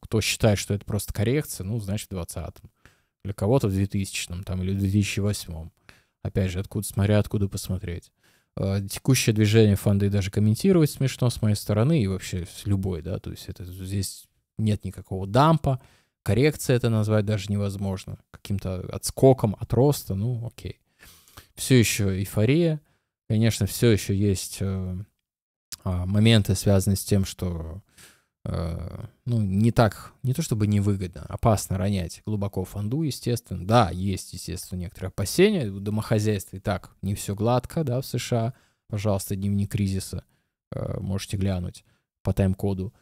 Кто считает, что это просто коррекция, ну, значит, в 20-м. Для кого-то в 2000-м там или в 2008-м. Опять же, откуда смотря, откуда посмотреть. А, текущее движение фонды даже комментировать смешно с моей стороны и вообще с любой, да, то есть это здесь нет никакого дампа, коррекция это назвать даже невозможно, каким-то отскоком от роста, ну окей. Все еще эйфория, конечно, все еще есть э, а, моменты, связанные с тем, что Э, ну, не так, не то чтобы невыгодно, опасно ронять глубоко фонду, естественно. Да, есть, естественно, некоторые опасения. В домохозяйстве и так не все гладко, да, в США. Пожалуйста, дневник кризиса э, можете глянуть по тайм-коду.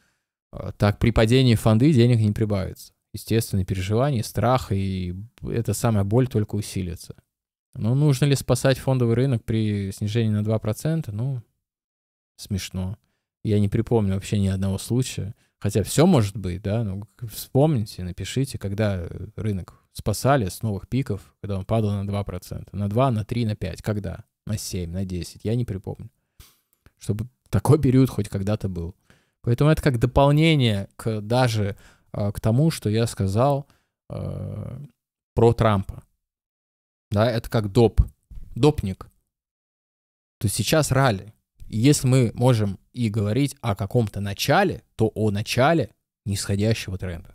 Э, так, при падении фонды денег не прибавится. Естественно, переживания, страх, и эта самая боль только усилится. Но ну, нужно ли спасать фондовый рынок при снижении на 2%? Ну, смешно. Я не припомню вообще ни одного случая. Хотя все может быть, да, ну вспомните, напишите, когда э, рынок спасали с новых пиков, когда он падал на 2%, на 2, на 3, на 5, когда? На 7, на 10, я не припомню. Чтобы такой период хоть когда-то был. Поэтому это как дополнение к, даже а, к тому, что я сказал э, про Трампа. Да, это как доп, допник. То есть сейчас ралли. Если мы можем и говорить о каком-то начале, то о начале нисходящего тренда.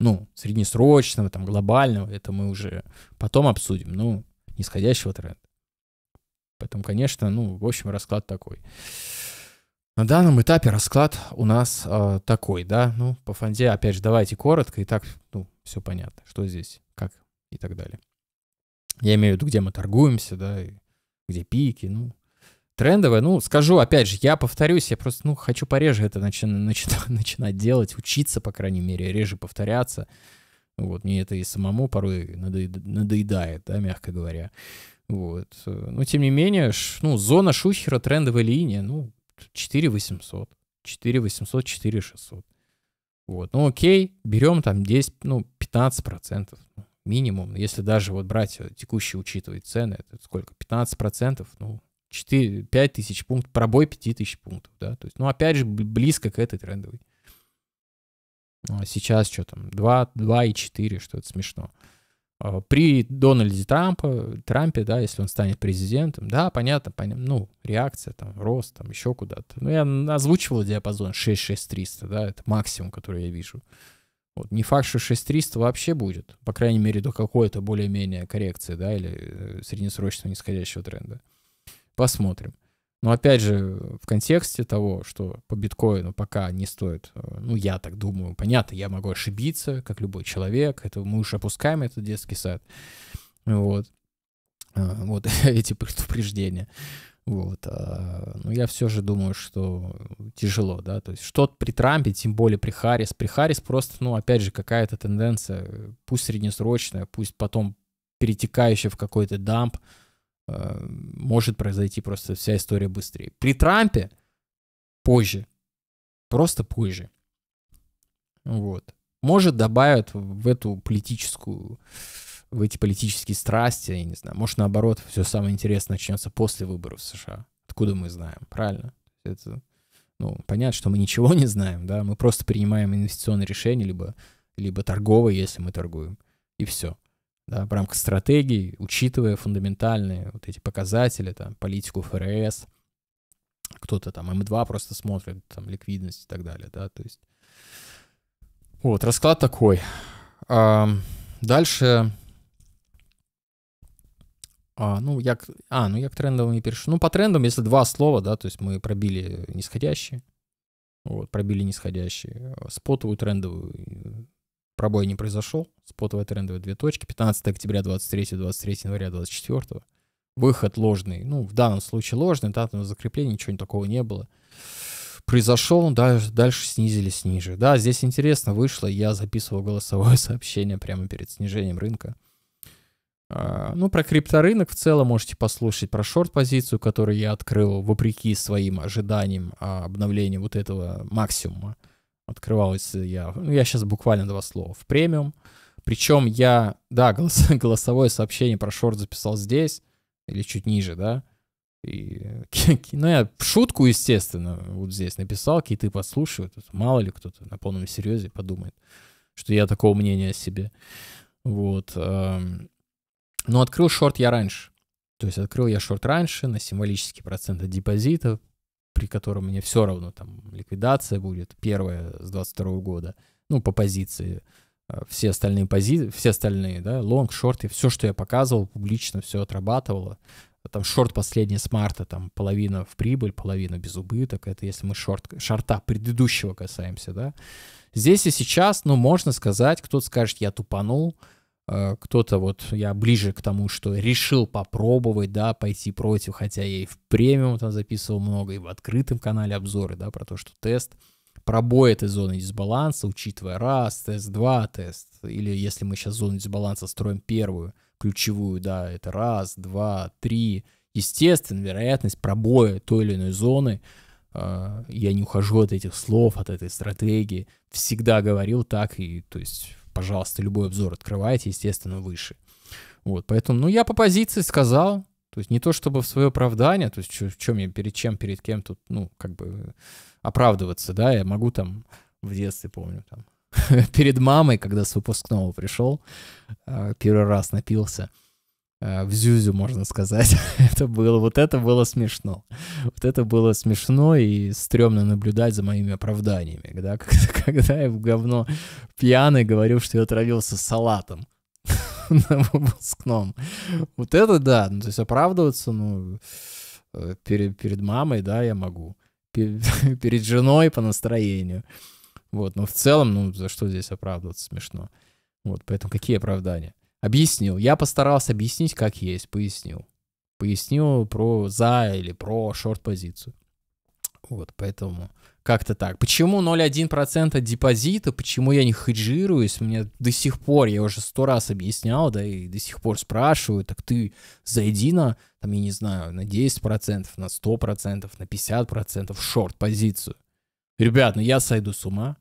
Ну, среднесрочного, там, глобального, это мы уже потом обсудим, ну, нисходящего тренда. Поэтому, конечно, ну, в общем, расклад такой. На данном этапе расклад у нас э, такой, да. Ну, по фонде, опять же, давайте коротко, и так, ну, все понятно, что здесь, как и так далее. Я имею в виду, где мы торгуемся, да, где пики, ну, трендовое. Ну, скажу, опять же, я повторюсь, я просто, ну, хочу пореже это начи- *laughs* начи- начинать делать, учиться, по крайней мере, реже повторяться. Вот, мне это и самому порой надоед- надоедает, да, мягко говоря. Вот. Но, тем не менее, ну, зона Шухера, трендовая линия, ну, 4800, 4800, 4600. Вот. Ну, окей, берем там 10, ну, 15 процентов минимум, если даже вот брать э, текущие учитывать цены, это сколько, 15%, процентов, ну, 4, 5 тысяч пунктов, пробой 5 тысяч пунктов, да, то есть, ну, опять же, близко к этой трендовой. А сейчас что там, 2, 2 и 4, что это смешно. А при Дональде Трампа, Трампе, да, если он станет президентом, да, понятно, понятно, ну, реакция, там, рост, там, еще куда-то. Ну, я озвучивал диапазон 6 66300, да, это максимум, который я вижу. Вот. Не факт, что 6300 вообще будет, по крайней мере, до какой-то более-менее коррекции, да, или э, среднесрочного нисходящего тренда. Посмотрим. Но опять же, в контексте того, что по биткоину пока не стоит, э, ну, я так думаю, понятно, я могу ошибиться, как любой человек, это мы уж опускаем этот детский сад, вот, э, вот *laughs* эти предупреждения. Вот. А, но ну, я все же думаю, что тяжело, да, то есть что-то при Трампе, тем более при Харрис. При Харрис просто, ну, опять же, какая-то тенденция, пусть среднесрочная, пусть потом перетекающая в какой-то дамп, а, может произойти просто вся история быстрее. При Трампе позже, просто позже. Вот. Может, добавят в эту политическую в эти политические страсти, я не знаю. Может, наоборот, все самое интересное начнется после выборов в США. Откуда мы знаем, правильно? Это, ну, понятно, что мы ничего не знаем, да, мы просто принимаем инвестиционные решения, либо, либо торговые, если мы торгуем, и все. Да, в рамках стратегии, учитывая фундаментальные вот эти показатели, там, политику ФРС, кто-то там М2 просто смотрит, там, ликвидность и так далее, да, то есть... Вот, расклад такой. А, дальше а, ну, як, а, ну як трендовым я перешу. Ну, по трендам, если два слова, да, то есть мы пробили нисходящие, вот, пробили нисходящие, спотовую трендовую пробой не произошел, спотовая трендовая две точки, 15 октября, 23, 23 января, 24. Выход ложный, ну, в данном случае ложный, датного закрепления ничего такого не было. Произошел, дальше, дальше снизились ниже. Да, здесь интересно вышло, я записывал голосовое *laughs* сообщение прямо перед снижением рынка. А, ну, про крипторынок в целом можете послушать, про шорт-позицию, которую я открыл вопреки своим ожиданиям обновления вот этого максимума. Открывалась я, ну, я сейчас буквально два слова, в премиум. Причем я, да, голос, *laughs* голосовое сообщение про шорт записал здесь, или чуть ниже, да. И, *laughs* ну, я шутку, естественно, вот здесь написал, киты подслушивают. Мало ли кто-то на полном серьезе подумает, что я такого мнения о себе. Вот. Но открыл шорт я раньше. То есть открыл я шорт раньше на символический процент от депозита, при котором мне все равно там ликвидация будет первая с 22 года, ну, по позиции. Э, все остальные позиции, все остальные, да, лонг, шорты, все, что я показывал публично, все отрабатывало. Там шорт последний с марта, там половина в прибыль, половина без убыток. Это если мы шорт, шорта предыдущего касаемся, да. Здесь и сейчас, ну, можно сказать, кто-то скажет, я тупанул, Э, кто-то вот, я ближе к тому, что решил попробовать, да, пойти против, хотя я и в премиум там записывал много, и в открытом канале обзоры, да, про то, что тест, пробой этой зоны дисбаланса, учитывая раз, тест два, тест, или если мы сейчас зону дисбаланса строим первую, ключевую, да, это раз, два, три, естественно, вероятность пробоя той или иной зоны, э, я не ухожу от этих слов, от этой стратегии, всегда говорил так, и, то есть, пожалуйста, любой обзор открывайте, естественно, выше. Вот, поэтому, ну, я по позиции сказал, то есть не то чтобы в свое оправдание, то есть в чем я перед чем, перед кем тут, ну, как бы оправдываться, да, я могу там в детстве, помню, там, *laughs* перед мамой, когда с выпускного пришел, а, первый раз напился, Э, в зюзю, можно сказать. *laughs* это было, вот это было смешно. Вот это было смешно и стрёмно наблюдать за моими оправданиями, да, *laughs* когда, когда я в говно пьяный говорю что я отравился салатом *laughs* на выпускном. Вот это да, ну, то есть оправдываться, ну, э, перед, перед мамой, да, я могу. перед женой по настроению. Вот, но в целом, ну, за что здесь оправдываться смешно? Вот, поэтому какие оправдания? Объяснил. Я постарался объяснить, как есть. Пояснил. Пояснил про за или про шорт-позицию. Вот, поэтому как-то так. Почему 0,1% депозита? Почему я не хеджируюсь? Мне до сих пор, я уже сто раз объяснял, да, и до сих пор спрашиваю, так ты зайди на, там, я не знаю, на 10%, на 100%, на 50% шорт-позицию. Ребят, ну я сойду с ума.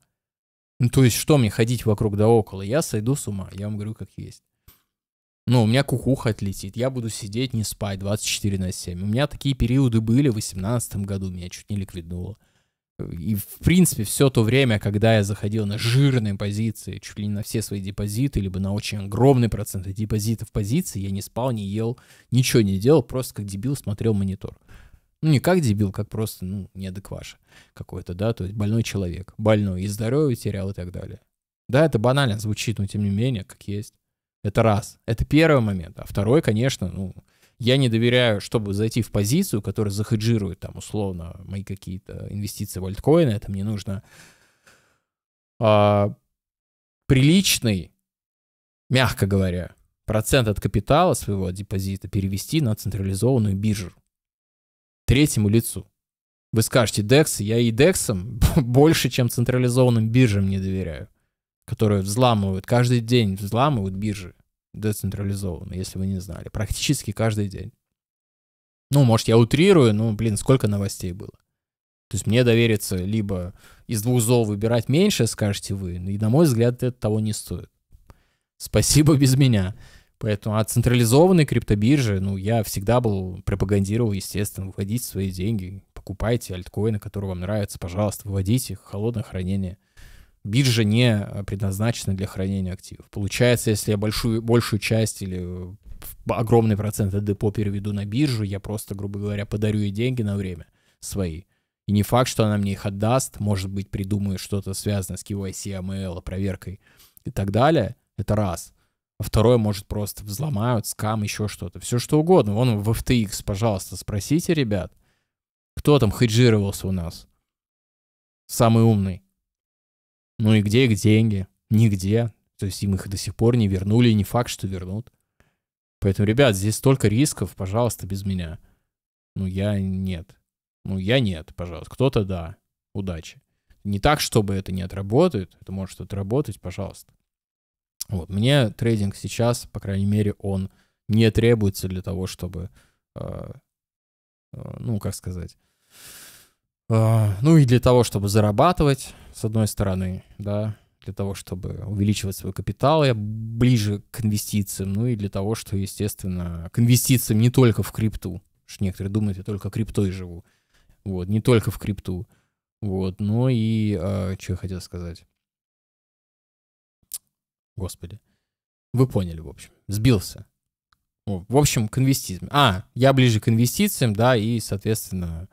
Ну, то есть, что мне ходить вокруг да около? Я сойду с ума. Я вам говорю, как есть. Ну, у меня кукуха отлетит, я буду сидеть, не спать 24 на 7. У меня такие периоды были в 2018 году, меня чуть не ликвиднуло. И, в принципе, все то время, когда я заходил на жирные позиции, чуть ли не на все свои депозиты, либо на очень огромный процент депозитов позиции, я не спал, не ел, ничего не делал, просто как дебил смотрел монитор. Ну, не как дебил, как просто, ну, неадекваша какой-то, да, то есть больной человек, больной, и здоровье терял и так далее. Да, это банально звучит, но тем не менее, как есть. Это раз. Это первый момент. А второй, конечно, ну, я не доверяю, чтобы зайти в позицию, которая захеджирует там условно мои какие-то инвестиции в альткоины, это мне нужно а, приличный, мягко говоря, процент от капитала своего депозита перевести на централизованную биржу третьему лицу. Вы скажете, DEX, я и DEX *laughs* больше, чем централизованным биржам не доверяю которые взламывают, каждый день взламывают биржи децентрализованные если вы не знали, практически каждый день. Ну, может, я утрирую, но, блин, сколько новостей было. То есть мне довериться либо из двух зол выбирать меньше, скажете вы, и, на мой взгляд, это того не стоит. Спасибо без меня. Поэтому от централизованной криптобиржи, ну, я всегда был, пропагандировал, естественно, выводить свои деньги, покупайте альткоины, которые вам нравятся, пожалуйста, выводите их в холодное хранение – биржа не э, предназначена для хранения активов. Получается, если я большую, большую часть или э, огромный процент от депо переведу на биржу, я просто, грубо говоря, подарю ей деньги на время свои. И не факт, что она мне их отдаст, может быть, придумаю что-то связанное с KYC, AML, эм проверкой и так далее. Это раз. А второе, может, просто взломают, скам, еще что-то. Все что угодно. Вон в FTX, пожалуйста, спросите, ребят, кто там хеджировался у нас? Самый умный. Ну и где их деньги? Нигде. То есть им их до сих пор не вернули, и не факт, что вернут. Поэтому, ребят, здесь столько рисков, пожалуйста, без меня. Ну, я нет. Ну, я нет, пожалуйста. Кто-то да. Удачи. Не так, чтобы это не отработает. Это может отработать, пожалуйста. Вот. Мне трейдинг сейчас, по крайней мере, он не требуется для того, чтобы, э, э, ну, как сказать, а, ну и для того, чтобы зарабатывать, с одной стороны, да, для того, чтобы увеличивать свой капитал, я ближе к инвестициям, ну и для того, что, естественно, к инвестициям не только в крипту, что некоторые думают, я только криптой живу, вот, не только в крипту, вот, но и, а, что я хотел сказать, господи, вы поняли, в общем, сбился. В общем, к инвестициям. А, я ближе к инвестициям, да, и, соответственно,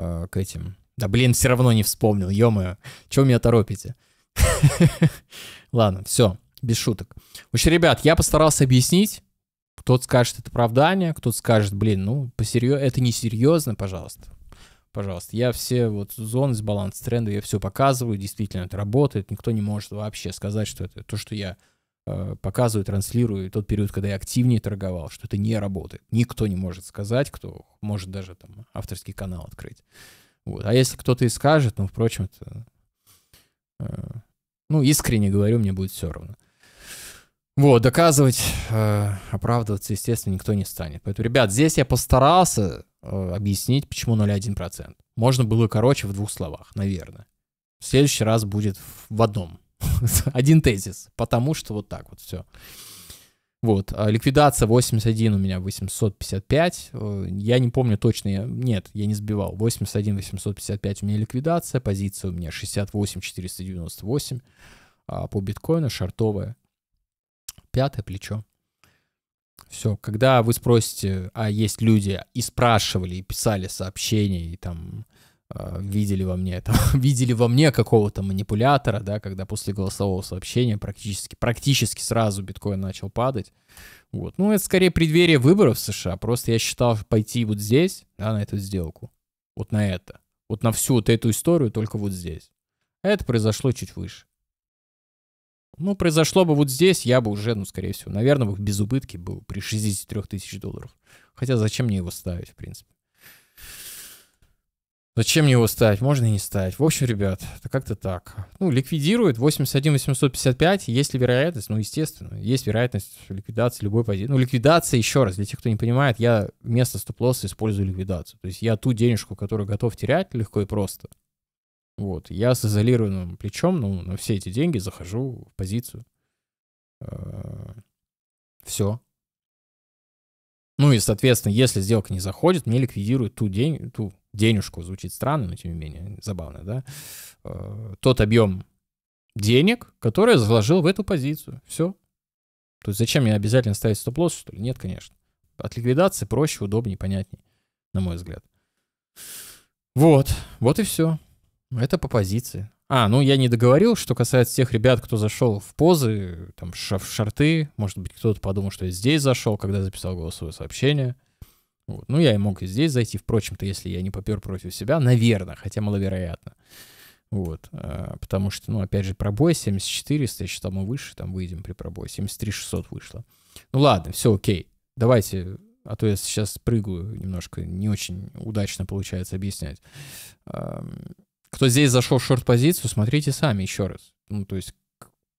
Э, к этим. Да блин, все равно не вспомнил, ё-моё, чего меня торопите? *laughs* Ладно, все, без шуток. В общем, ребят, я постарался объяснить. Кто-то скажет, это оправдание, кто-то скажет, блин, ну, посерьё... это не серьезно пожалуйста. Пожалуйста, я все вот зоны с баланс тренда, я все показываю, действительно это работает, никто не может вообще сказать, что это то, что я Э, показываю, транслирую тот период, когда я активнее торговал, что это не работает. Никто не может сказать, кто может даже там авторский канал открыть. Вот. А если кто-то и скажет, ну, впрочем, это, э, ну, искренне говорю, мне будет все равно. Вот, доказывать, э, оправдываться, естественно, никто не станет. Поэтому, ребят, здесь я постарался э, объяснить, почему 0,1%. Можно было короче в двух словах, наверное. В следующий раз будет в одном *laughs* Один тезис. Потому что вот так вот все. Вот, а ликвидация 81 у меня 855, э, я не помню точно, я, нет, я не сбивал, 81 855 у меня ликвидация, позиция у меня 68 498 а по биткоину, шартовая, пятое плечо. Все, когда вы спросите, а есть люди и спрашивали, и писали сообщения, и там а, видели во мне это, *laughs* видели во мне какого-то манипулятора, да, когда после голосового сообщения практически, практически сразу биткоин начал падать. Вот. Ну, это скорее преддверие выборов в США. Просто я считал пойти вот здесь, да, на эту сделку. Вот на это. Вот на всю вот эту историю, только вот здесь. А это произошло чуть выше. Ну, произошло бы вот здесь, я бы уже, ну, скорее всего, наверное, бы без убытки был при 63 тысяч долларов. Хотя зачем мне его ставить, в принципе. Зачем его ставить? Можно и не ставить. В общем, ребят, это как-то так. Ну, ликвидирует 855. есть ли вероятность? Ну, естественно, есть вероятность ликвидации любой позиции. Ну, ликвидация, еще раз, для тех, кто не понимает, я вместо стоп-лосса использую ликвидацию. То есть я ту денежку, которую готов терять легко и просто. Вот, я с изолированным плечом, ну, на все эти деньги захожу в позицию. Э, все. Ну и, соответственно, если сделка не заходит, мне ликвидируют ту, день, ту денежку, звучит странно, но тем не менее, забавно, да, э, тот объем денег, который я заложил в эту позицию. Все. То есть зачем мне обязательно ставить стоп-лосс, что ли? Нет, конечно. От ликвидации проще, удобнее, понятнее, на мой взгляд. Вот, вот и все. Это по позиции. А, ну я не договорил, что касается тех ребят, кто зашел в позы, там, в шарты. Может быть, кто-то подумал, что я здесь зашел, когда записал голосовое сообщение. Вот. Ну, я и мог и здесь зайти, впрочем-то, если я не попер против себя, наверное, хотя маловероятно. Вот, а, потому что, ну, опять же, пробой 7400, я считал, мы выше там выйдем при пробое, 73600 вышло. Ну, ладно, все окей, давайте, а то я сейчас прыгаю немножко, не очень удачно получается объяснять. А, кто здесь зашел в шорт-позицию, смотрите сами еще раз. Ну, то есть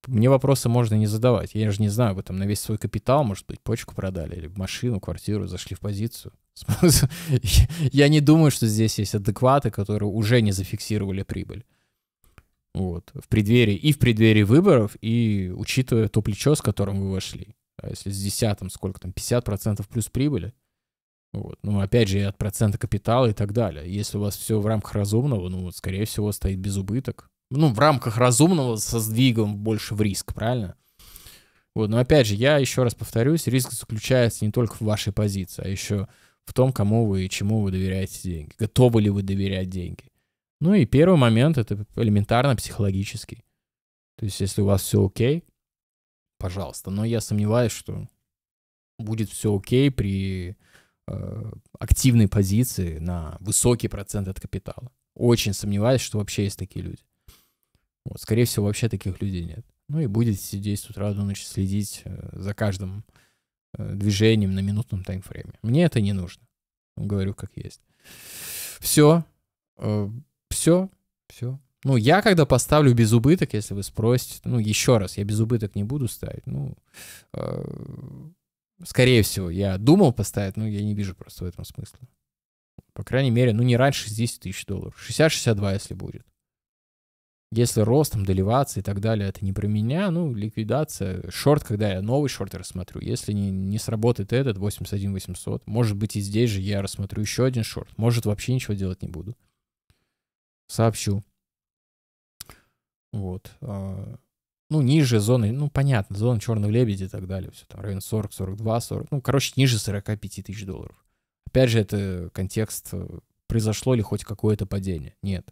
мне вопросы можно не задавать. Я же не знаю об там На весь свой капитал, может быть, почку продали, или машину, квартиру, зашли в позицию. *laughs* Я не думаю, что здесь есть адекваты, которые уже не зафиксировали прибыль. Вот. В преддверии, и в преддверии выборов, и учитывая то плечо, с которым вы вошли. А если с десятым, сколько там, 50% плюс прибыли, вот. Ну, опять же, и от процента капитала и так далее. Если у вас все в рамках разумного, ну, вот, скорее всего, стоит без убыток ну, в рамках разумного со сдвигом больше в риск, правильно? Вот, но опять же, я еще раз повторюсь, риск заключается не только в вашей позиции, а еще в том, кому вы и чему вы доверяете деньги. Готовы ли вы доверять деньги? Ну и первый момент — это элементарно психологический. То есть если у вас все окей, пожалуйста. Но я сомневаюсь, что будет все окей при э, активной позиции на высокий процент от капитала. Очень сомневаюсь, что вообще есть такие люди. Вот, скорее всего, вообще таких людей нет. Ну и будете сидеть с утра до ночи следить э, за каждым э, движением на минутном таймфрейме. Мне это не нужно. Ну, говорю, как есть. Все. Э, Все. Все. Ну, я когда поставлю без убыток, если вы спросите, ну, еще раз, я без убыток не буду ставить. Ну, э, скорее всего, я думал поставить, но я не вижу просто в этом смысла. По крайней мере, ну, не раньше 10 тысяч долларов. 60-62, если будет. Если ростом доливаться и так далее, это не про меня, ну, ликвидация. Шорт, когда я новый шорт рассмотрю, если не, не сработает этот 81 800, может быть и здесь же я рассмотрю еще один шорт, может вообще ничего делать не буду. Сообщу. Вот. А, ну, ниже зоны, ну, понятно, зона черного лебедя и так далее, все там, район 40, 42, 40, ну, короче, ниже 45 тысяч долларов. Опять же, это контекст, э, произошло ли хоть какое-то падение? Нет.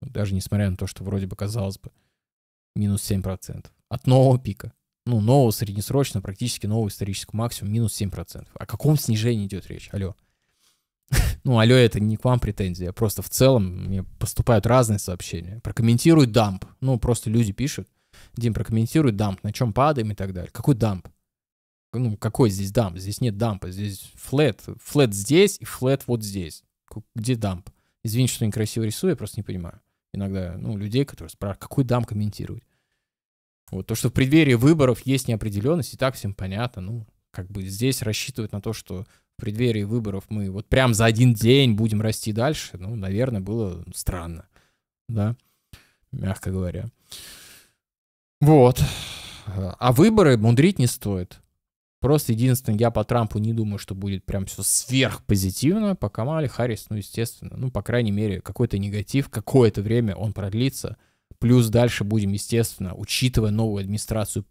Даже несмотря на то, что вроде бы казалось бы минус 7%. От нового пика. Ну, нового среднесрочно, практически нового исторического максимума минус 7%. О каком снижении идет речь? Алло. *laughs* Ну, алло, это не к вам претензия, а просто в целом мне поступают разные сообщения. Прокомментируй дамп. Ну, просто люди пишут. Дим, прокомментируй дамп, на чем падаем и так далее. Какой дамп? Ну, какой здесь дамп? Здесь нет дампа, здесь флет. Флет здесь и флет вот здесь. Где дамп? Извините, что некрасиво рисую, я просто не понимаю иногда ну, людей, которые спрашивают, какой дам комментировать. Вот то, что в преддверии выборов есть неопределенность, и так всем понятно. Ну, как бы здесь рассчитывать на то, что в преддверии выборов мы вот прям за один день будем расти дальше, ну, наверное, было странно, да, мягко говоря. Вот. А выборы мудрить не стоит. Просто единственное, я по Трампу не думаю, что будет прям все сверхпозитивно. По Камале Харрис, ну, естественно, ну, по крайней мере, какой-то негатив, какое-то время он продлится. Плюс дальше будем, естественно, учитывая новую администрацию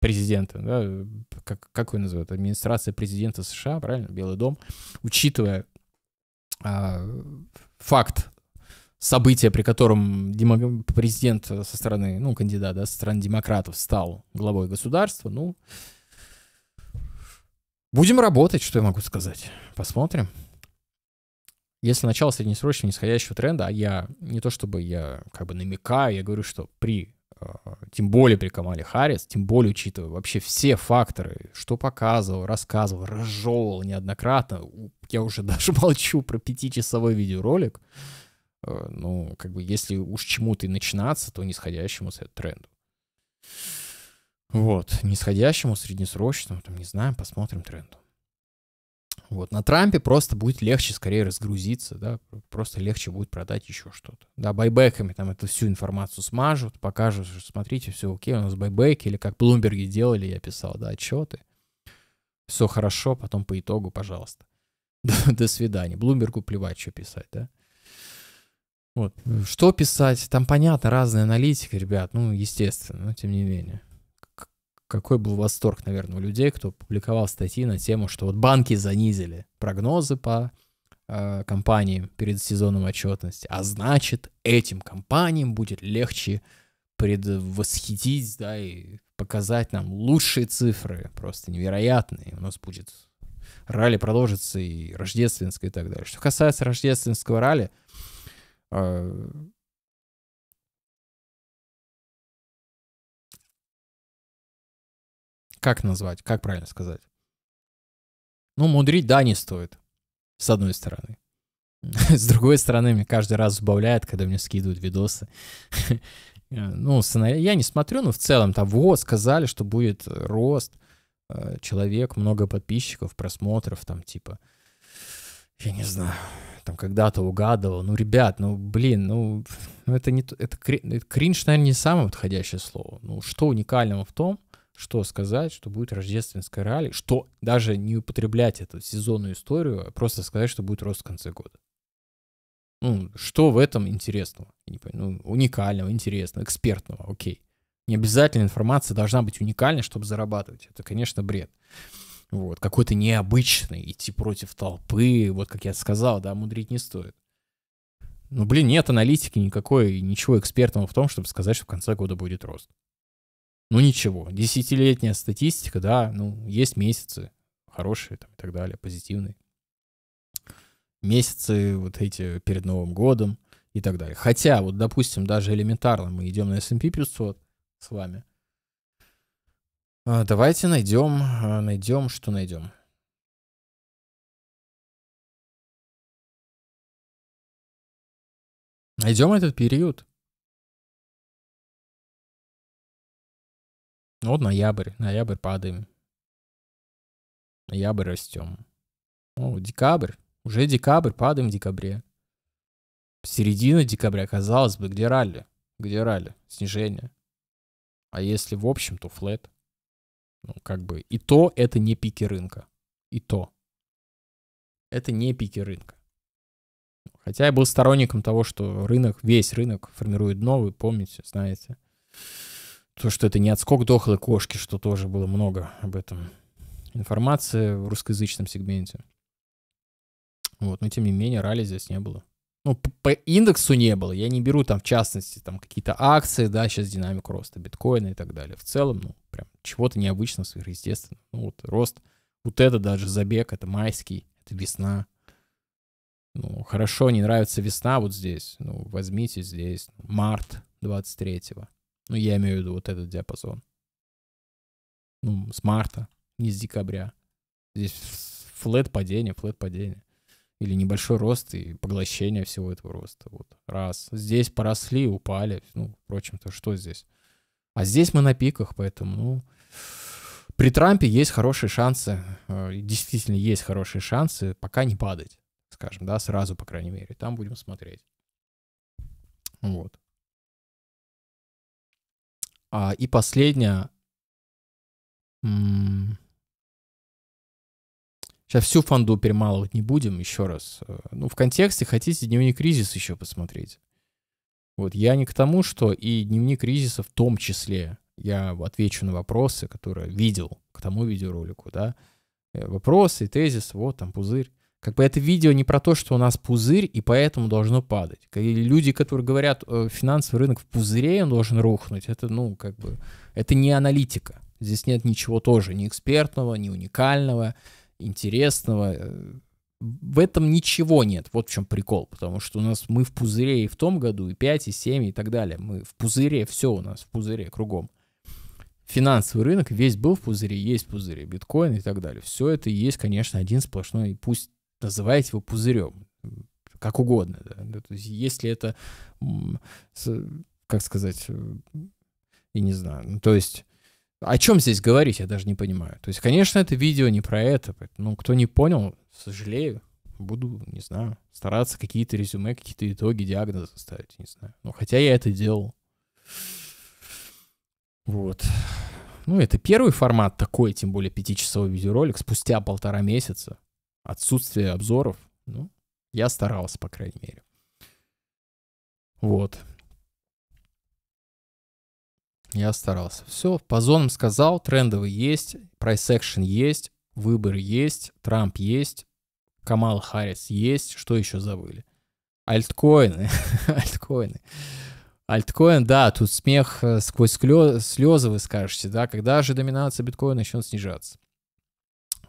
президента, да, как, как ее называют, администрация президента США, правильно, Белый дом, учитывая а, факт события, при котором президент со стороны, ну, кандидат, да, со стороны демократов стал главой государства, ну, Будем работать, что я могу сказать. Посмотрим. Если начало среднесрочного нисходящего тренда, а я не то чтобы я как бы намекаю, я говорю, что при э, тем более при Камале Харрис, тем более учитывая вообще все факторы, что показывал, рассказывал, разжевывал неоднократно, я уже *laughs* даже молчу про пятичасовой видеоролик, э, ну, как бы, если уж чему-то и начинаться, то нисходящему э, тренду. Вот, нисходящему, среднесрочному, там, не знаю, посмотрим тренду. Вот, на Трампе просто будет легче скорее разгрузиться, да, просто легче будет продать еще что-то. Да, байбеками там эту всю информацию смажут, покажут, что смотрите, все окей, у нас байбеки, или как Блумберги делали, я писал, да, отчеты. Все хорошо, потом по итогу, пожалуйста. *laughs* До свидания. Блумбергу плевать, что писать, да. Вот. Что писать? Там понятно, разная аналитика, ребят, ну, естественно, но тем не менее какой был восторг, наверное, у людей, кто публиковал статьи на тему, что вот банки занизили прогнозы по э, компаниям перед сезоном отчетности, а значит, этим компаниям будет легче предвосхитить, да, и показать нам лучшие цифры, просто невероятные. У нас будет ралли продолжится и рождественское и так далее. Что касается рождественского ралли, э, как назвать, как правильно сказать? Ну, мудрить, да, не стоит, с одной стороны. *laughs* С другой стороны, мне каждый раз забавляет, когда мне скидывают видосы. *laughs* Э, ну, я не смотрю, но в целом там, вот, сказали, что будет э, рост, э, человек, много подписчиков, просмотров, там, типа, я не знаю, там, когда-то угадывал. Ну, ребят, ну, блин, ну, *laughs* ну это не... Это, это кринж, наверное, не самое подходящее слово. Ну, что уникального в том, что сказать, что будет рождественская ралли, что даже не употреблять эту сезонную историю, а просто сказать, что будет рост в конце года. Ну, что в этом интересного? Не Ну, уникального, интересного, экспертного, окей. Не обязательно информация должна быть уникальной, чтобы зарабатывать. Это, конечно, бред. Вот, какой-то необычный, идти против толпы, вот как я сказал, да, мудрить не стоит. Ну, блин, нет аналитики никакой, ничего экспертного в том, чтобы сказать, что в конце года будет рост. Ну ничего, десятилетняя статистика, да, ну есть месяцы хорошие там, и так далее, позитивные. Месяцы вот эти перед Новым годом и так далее. Хотя, вот, допустим, даже элементарно мы идем на S&P 500 с вами. А, давайте найдем, а, найдем, что найдем. Найдем этот период. Ну, Вот ноябрь. Ноябрь падаем. Ноябрь растем. О, декабрь. Уже декабрь, падаем в декабре. Середина декабря, казалось бы, где ралли? Где ралли? Снижение. А если в общем, то флет. Ну, как бы, и то это не пики рынка. И то. Это не пики рынка. Хотя я был сторонником того, что рынок, весь рынок формирует дно, вы помните, знаете то, что это не отскок дохлой кошки, что тоже было много об этом информации в русскоязычном сегменте. Вот, но тем не менее ралли здесь не было. Ну, по, по индексу не было. Я не беру там, в частности, там какие-то акции, да, сейчас динамик роста биткоина и так далее. В целом, ну, прям чего-то необычного, сверхъестественного. Ну, вот рост, вот это даже забег, это майский, это весна. Ну, хорошо, не нравится весна вот здесь. Ну, возьмите здесь ну, март 23-го. Ну, я имею в виду вот этот диапазон. Ну, с марта, не с декабря. Здесь флет падение, флет падение. Или небольшой рост и поглощение всего этого роста. Вот раз. Здесь поросли, упали. Ну, впрочем, то что здесь? А здесь мы на пиках, поэтому, ну... При Трампе есть хорошие шансы, э, действительно есть хорошие шансы пока не падать, скажем, да, сразу, по крайней мере. Там будем смотреть. Вот. А, и последнее. Сейчас всю фанду перемалывать не будем, еще раз. Э, ну, в контексте хотите дневник кризис еще посмотреть. Вот, я не к тому, что и дневник кризиса в том числе. Я отвечу на вопросы, которые видел к тому видеоролику, да. Э, вопросы, тезис, вот там пузырь. Как бы это видео не про то, что у нас пузырь, и поэтому должно падать. Или люди, которые говорят, э, финансовый рынок в пузыре, он должен рухнуть, это, ну, как бы, это не аналитика. Здесь нет ничего тоже, ни экспертного, ни уникального, интересного. Э, в этом ничего нет. Вот в чем прикол. Потому что у нас мы в пузыре и в том году, и 5, и 7, и так далее. Мы в пузыре, все у нас в пузыре кругом. Финансовый рынок весь был в пузыре, есть в пузыре, биткоин и так далее. Все это есть, конечно, один сплошной, пусть называете его пузырем, как угодно. Да? Ну, то есть, если это, как сказать, и э, не знаю, ну, то есть о чем здесь говорить, я даже не понимаю. То есть, конечно, это видео не про это, но ну, кто не понял, сожалею, буду, не знаю, стараться какие-то резюме, какие-то итоги, диагнозы ставить, не знаю. Ну, хотя я это делал. Вот. Ну, это первый формат такой, тем более пятичасовой видеоролик, спустя полтора месяца отсутствие обзоров, ну, я старался, по крайней мере. Вот. Я старался. Все, по зонам сказал, трендовый есть, price action есть, выбор есть, Трамп есть, Камал Харрис есть, что еще забыли? Альткоины, *laughs* альткоины. Альткоин, да, тут смех э, сквозь слезы вы скажете, да, когда же доминация биткоина начнет снижаться?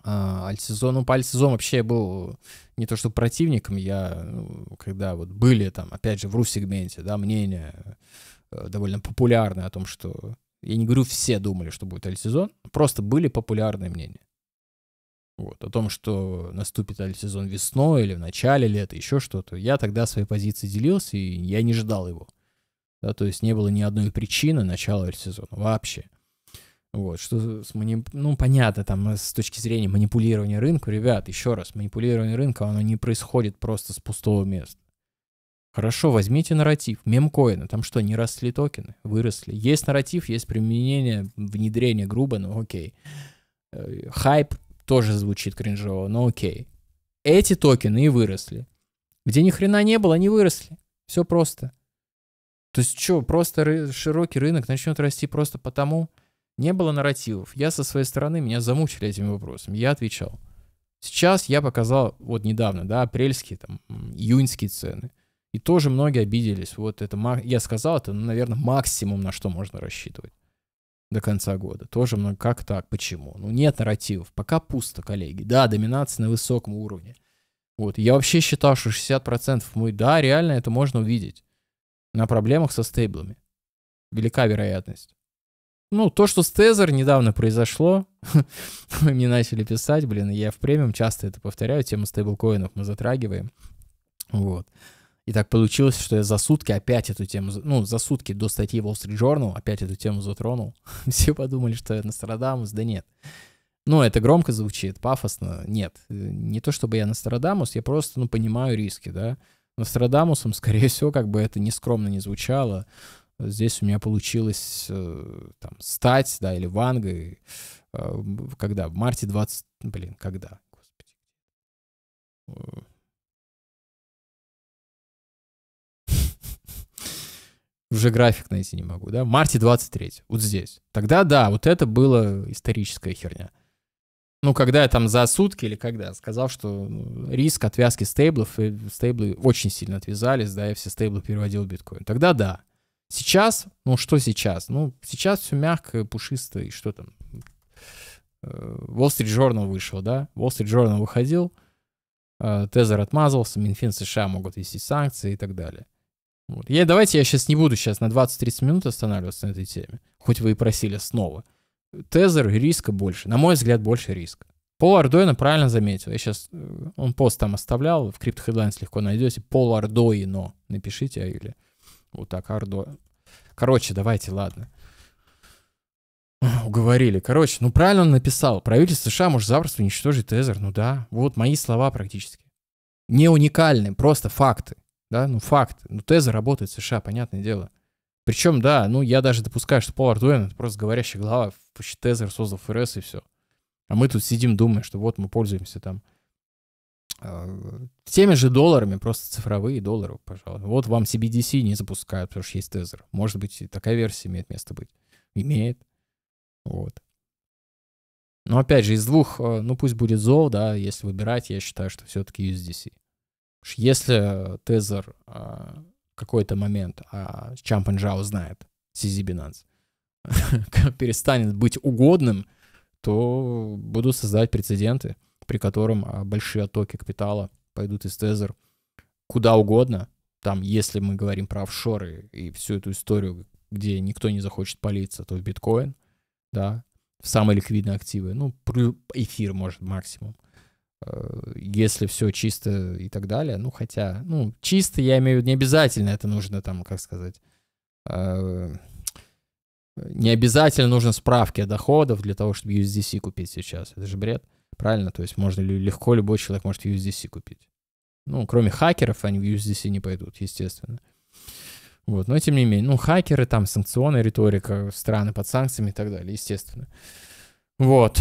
А, Альсезон, ну, по Альсезон вообще был не то что противником, я, ну, когда вот были там, опять же, в ру-сегменте, да, мнение э, довольно популярное о том, что, я не говорю, все думали, что будет Альсезон, просто были популярные мнения. Вот, о том, что наступит сезон весной или в начале лета, еще что-то. Я тогда своей позиции делился, и я не ждал его. Да, то есть не было ни одной причины начала сезона вообще. Вот, что с манип... ну, понятно, там, э, с точки зрения манипулирования рынка, ребят, еще раз, манипулирование рынка, оно не происходит просто с пустого места. Хорошо, возьмите нарратив, мемкоины, там что, не росли токены, выросли. Есть нарратив, есть применение, внедрение грубо, но ну, окей. Э, хайп тоже звучит кринжово, но окей. Эти токены и выросли. Где ни хрена не было, они выросли. Все просто. То есть что, просто ры- широкий рынок начнет расти просто потому, не было нарративов. Я со своей стороны, меня замучили этим вопросом. Я отвечал. Сейчас я показал, вот недавно, да, апрельские, там, июньские цены. И тоже многие обиделись. Вот это, я сказал, это, ну, наверное, максимум, на что можно рассчитывать до конца года. Тоже много, как так, почему? Ну, нет нарративов, пока пусто, коллеги. Да, доминация на высоком уровне. Вот, я вообще считал, что 60% мой. да, реально это можно увидеть на проблемах со стейблами. Велика вероятность ну, то, что с Тезер недавно произошло, *laughs* вы мне начали писать, блин, я в премиум часто это повторяю, тему стейблкоинов мы затрагиваем, вот. И так получилось, что я за сутки опять эту тему, ну, за сутки до статьи Wall Street Journal опять эту тему затронул. *laughs* Все подумали, что я Нострадамус, да нет. Ну, это громко звучит, пафосно. Нет, не то чтобы я Нострадамус, я просто, ну, понимаю риски, да. Нострадамусом, скорее всего, как бы это нескромно не звучало, Здесь у меня получилось э, там, стать, да, или Вангой, э, когда? В марте 20... Блин, когда? Господи. *laughs* Уже график найти не могу, да? В марте 23 вот здесь. Тогда да, вот это было историческая херня. Ну, когда я там за сутки или когда сказал, что ну, риск отвязки стейблов, и э, стейблы очень сильно отвязались, да, я все стейблы переводил в биткоин. Тогда да, Сейчас, ну что сейчас? Ну, сейчас все мягкое, пушистое, и что там? Э, Wall Street Journal вышел, да? Wall Street Journal выходил, э, Тезер отмазался, Минфин США могут вести санкции и так далее. Вот. Я, давайте я сейчас не буду сейчас на 20-30 минут останавливаться на этой теме, хоть вы и просили снова. Тезер риска больше, на мой взгляд, больше риска. Пол Ардоина правильно заметил. Я сейчас, э, он пост там оставлял, в CryptoHeadlines легко найдете. Пол Ардоино напишите, а или вот так, Ардо. Короче, давайте, ладно. Уговорили. Короче, ну правильно он написал. Правительство США может запросто уничтожить Тезер. Ну да, вот мои слова практически. Не уникальные, просто факты. Да, ну факты. Ну Тезер работает в США, понятное дело. Причем, да, ну я даже допускаю, что Пол Ардуэн это просто говорящая глава, Тезер создал ФРС и все. А мы тут сидим, думаем, что вот мы пользуемся там теми же долларами, просто цифровые доллары, пожалуйста. Вот вам CBDC не запускают, потому что есть тезер. Может быть, и такая версия имеет место быть. Имеет. Вот. Но опять же, из двух, э, ну пусть будет зол, да, если выбирать, я считаю, что все-таки USDC. Если тезер э, какой-то момент, а Чампанжао знает, CZ Binance, *laughs* перестанет быть угодным, то будут создавать прецеденты при котором а, большие оттоки капитала пойдут из Тезер куда угодно. Там, если мы говорим про офшоры и всю эту историю, где никто не захочет палиться, то в биткоин, да, в самые ликвидные активы, ну, эфир, может, максимум. Э, если все чисто и так далее, ну, хотя, ну, чисто, я имею в виду, не обязательно это нужно там, как сказать, э, не обязательно нужно справки о доходах для того, чтобы USDC купить сейчас. Это же бред. Правильно? То есть можно легко любой человек может USDC купить. Ну, кроме хакеров, они в USDC не пойдут, естественно. Вот, но тем не менее, ну, хакеры, там, санкционная риторика, страны под санкциями и так далее, естественно. Вот.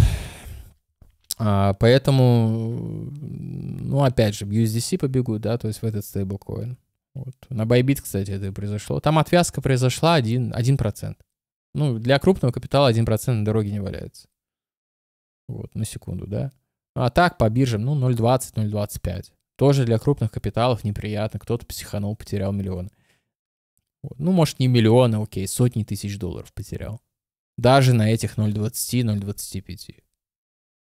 А, поэтому, ну, опять же, в USDC побегут, да, то есть в этот стейблкоин. Вот. На Bybit, кстати, это и произошло. Там отвязка произошла 1%. 1%. Ну, для крупного капитала 1% на дороге не валяется вот, на секунду, да. Ну, а так по биржам, ну, 0,20, 0,25. Тоже для крупных капиталов неприятно, кто-то психанул, потерял миллион. Вот. Ну, может, не миллионы, окей, сотни тысяч долларов потерял. Даже на этих 0,20, 0,25.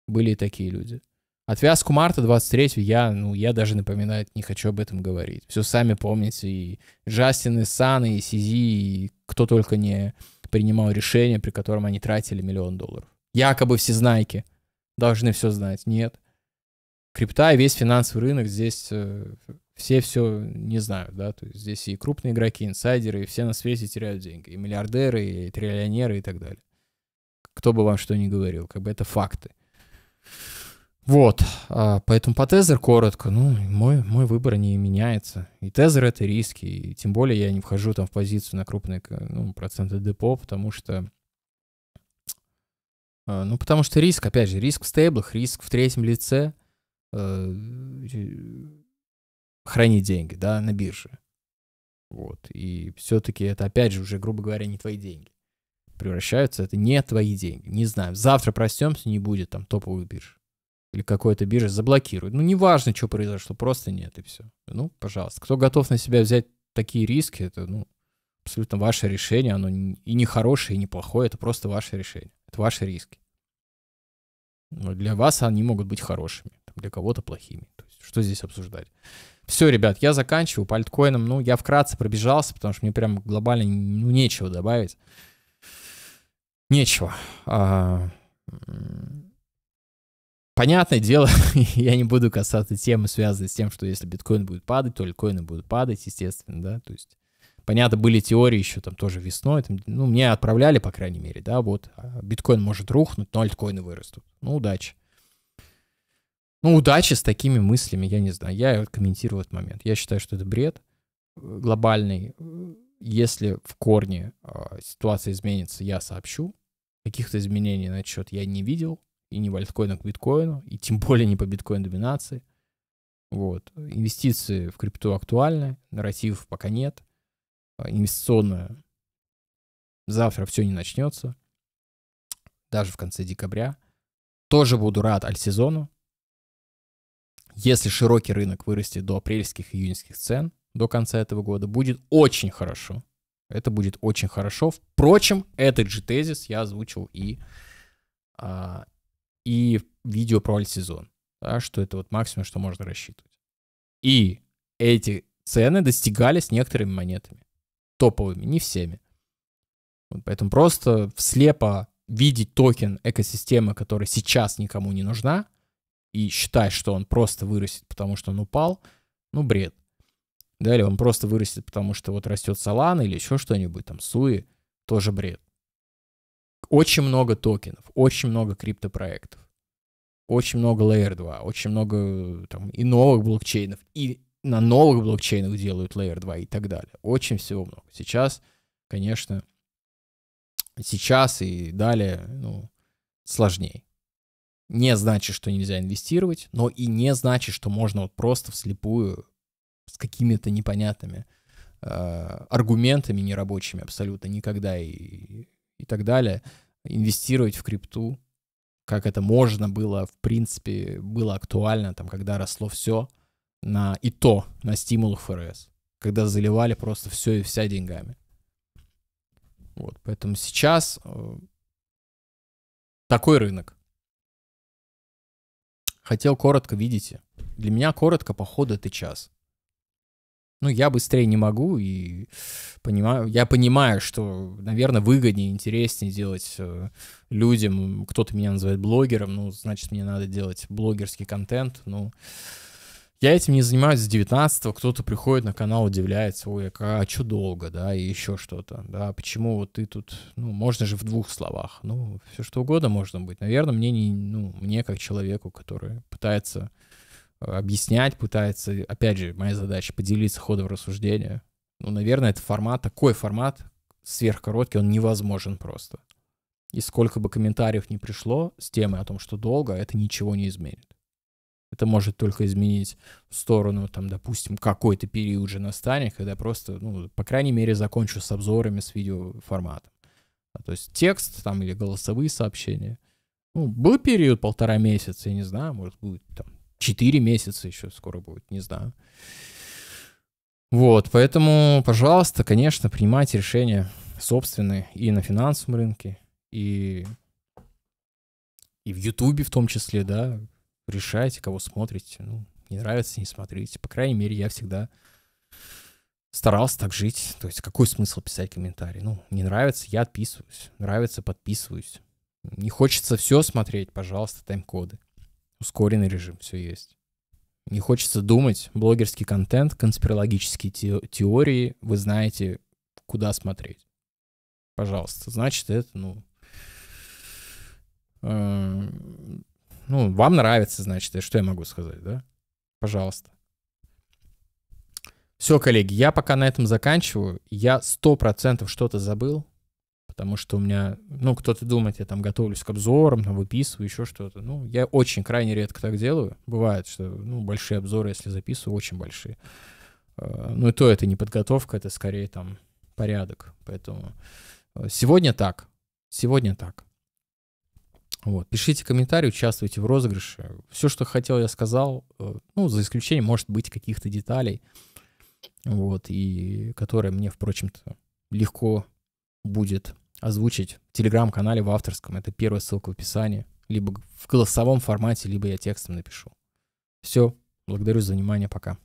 Были и такие люди. Отвязку марта 23 я, ну, я даже напоминать не хочу об этом говорить. Все сами помните, и Джастин, и Сан, и Сизи, и кто только не принимал решение, при котором они тратили миллион долларов. Якобы все знайки должны все знать. Нет. Крипта и весь финансовый рынок здесь э, все все не знают, да, то есть здесь и крупные игроки, инсайдеры, и все на свете теряют деньги, и миллиардеры, и триллионеры, и так далее. Кто бы вам что ни говорил, как бы это факты. Вот, а, поэтому по тезер коротко, ну, мой, мой выбор не меняется. И тезер — это риски, и тем более я не вхожу там в позицию на крупные ну, проценты депо, потому что а, ну, потому что риск, опять же, риск в стейблах, риск в третьем лице э, хранить деньги, да, на бирже. Вот. И все-таки это, опять же, уже, грубо говоря, не твои деньги. Превращаются это не твои деньги. Не знаю. Завтра простемся, не будет там топовых бирж. Или какой-то биржи заблокирует. Ну, неважно, что произошло, просто нет, и все. Ну, пожалуйста. Кто готов на себя взять такие риски, это, ну, абсолютно ваше решение. Оно и не хорошее, и не плохое, это просто ваше решение. Это ваши риски. Но для вас они могут быть хорошими, для кого-то плохими. То есть, что здесь обсуждать? Все, ребят, я заканчиваю по пальткоином. Ну, я вкратце пробежался, потому что мне прям глобально ну, нечего добавить. Нечего. А... Понятное дело, *laughs* я не буду касаться темы, связанной с тем, что если биткоин будет падать, то альткоины будут падать, естественно, да, то есть Понятно, были теории еще там тоже весной, там, ну, мне отправляли, по крайней мере, да, вот, а биткоин может рухнуть, но альткоины вырастут. Ну, удачи. Ну, удачи с такими мыслями, я не знаю, я комментирую этот момент. Я считаю, что это бред э, глобальный. Если в корне э, ситуация изменится, я сообщу. Каких-то изменений на счет я не видел, и не в альткоинах к биткоину, и тем более не по биткоин-доминации. Вот. Инвестиции в крипту актуальны, нарратив пока нет. А, инвестиционное завтра все не начнется, даже в конце декабря. Тоже буду рад альсезону. Если широкий рынок вырастет до апрельских и июньских цен до конца этого года, будет очень хорошо. Это будет очень хорошо. Впрочем, этот же тезис я озвучил и, а, и видео про альсезон. Да, что это вот максимум, что можно рассчитывать. И эти цены достигались некоторыми монетами топовыми, не всеми. Вот поэтому просто слепо видеть токен экосистемы, которая сейчас никому не нужна, и считать, что он просто вырастет, потому что он упал, ну, бред. Далее, он просто вырастет, потому что вот растет Solana или еще что-нибудь, там, Суи, тоже бред. Очень много токенов, очень много криптопроектов, очень много Layer 2, очень много там и новых блокчейнов, и на новых блокчейнах делают Layer 2 и так далее. Очень всего много. Сейчас, конечно, сейчас и далее ну, сложнее. Не значит, что нельзя инвестировать, но и не значит, что можно вот просто вслепую с какими-то непонятными э, аргументами нерабочими абсолютно никогда и, и так далее инвестировать в крипту, как это можно было, в принципе, было актуально, там, когда росло все — на, и то на стимул ФРС, когда заливали просто все и вся деньгами. Вот, поэтому сейчас э, такой рынок. Хотел коротко, видите. Для меня коротко, походу, это час. Ну, я быстрее не могу, и понимаю, я понимаю, что, наверное, выгоднее, интереснее делать э, людям. Кто-то меня называет блогером, ну, значит, мне надо делать блогерский контент. Ну, но я этим не занимаюсь с 19 кто-то приходит на канал, удивляется, ой, а, а что долго, да, и еще что-то, да, почему вот ты тут, ну, можно же в двух словах, ну, все что угодно можно быть. Наверное, мне не, ну, мне как человеку, который пытается э, объяснять, пытается, опять же, моя задача поделиться ходом рассуждения, ну, наверное, это формат, такой формат, сверхкороткий, он невозможен просто. И сколько бы комментариев ни пришло с темой о том, что долго, это ничего не изменит. Это может только изменить в сторону, там, допустим, какой-то период же настанет, когда просто, ну, по крайней мере, закончу с обзорами, с видеоформатом. А, то есть текст там или голосовые сообщения. Ну, был период полтора месяца, я не знаю, может, будет там четыре месяца еще скоро будет, не знаю. Вот, поэтому, пожалуйста, конечно, принимайте решения собственные и на финансовом рынке, и, и в Ютубе в том числе, да, решаете кого смотрите. Ну, не нравится, не смотрите. По крайней мере, я всегда старался так жить. То есть какой смысл писать комментарий? Ну, не нравится, я отписываюсь. Нравится, подписываюсь. Не хочется все смотреть, пожалуйста, тайм-коды. Ускоренный режим, все есть. Не хочется думать, блогерский контент, конспирологические те- теории, вы знаете, куда смотреть. Пожалуйста. Значит, это, ну, э, ну, вам нравится, значит, что я могу сказать, да? Пожалуйста. Все, коллеги, я пока на этом заканчиваю. Я сто процентов что-то забыл, потому что у меня, ну, кто-то думает, я там готовлюсь к обзорам, там, выписываю еще что-то. Ну, я очень крайне редко так делаю. Бывает, что, ну, большие обзоры, если записываю, очень большие. Э, ну, и то это не подготовка, это скорее там порядок. Поэтому э, сегодня так. Сегодня так. Вот. Пишите комментарии, участвуйте в розыгрыше. Все, что хотел, я сказал, э, ну, за исключением, может быть, каких-то деталей, вот, и которые мне, впрочем-то, легко будет озвучить в телеграм-канале в авторском. Это первая ссылка в описании. Либо в голосовом формате, либо я текстом напишу. Все. Благодарю за внимание. Пока.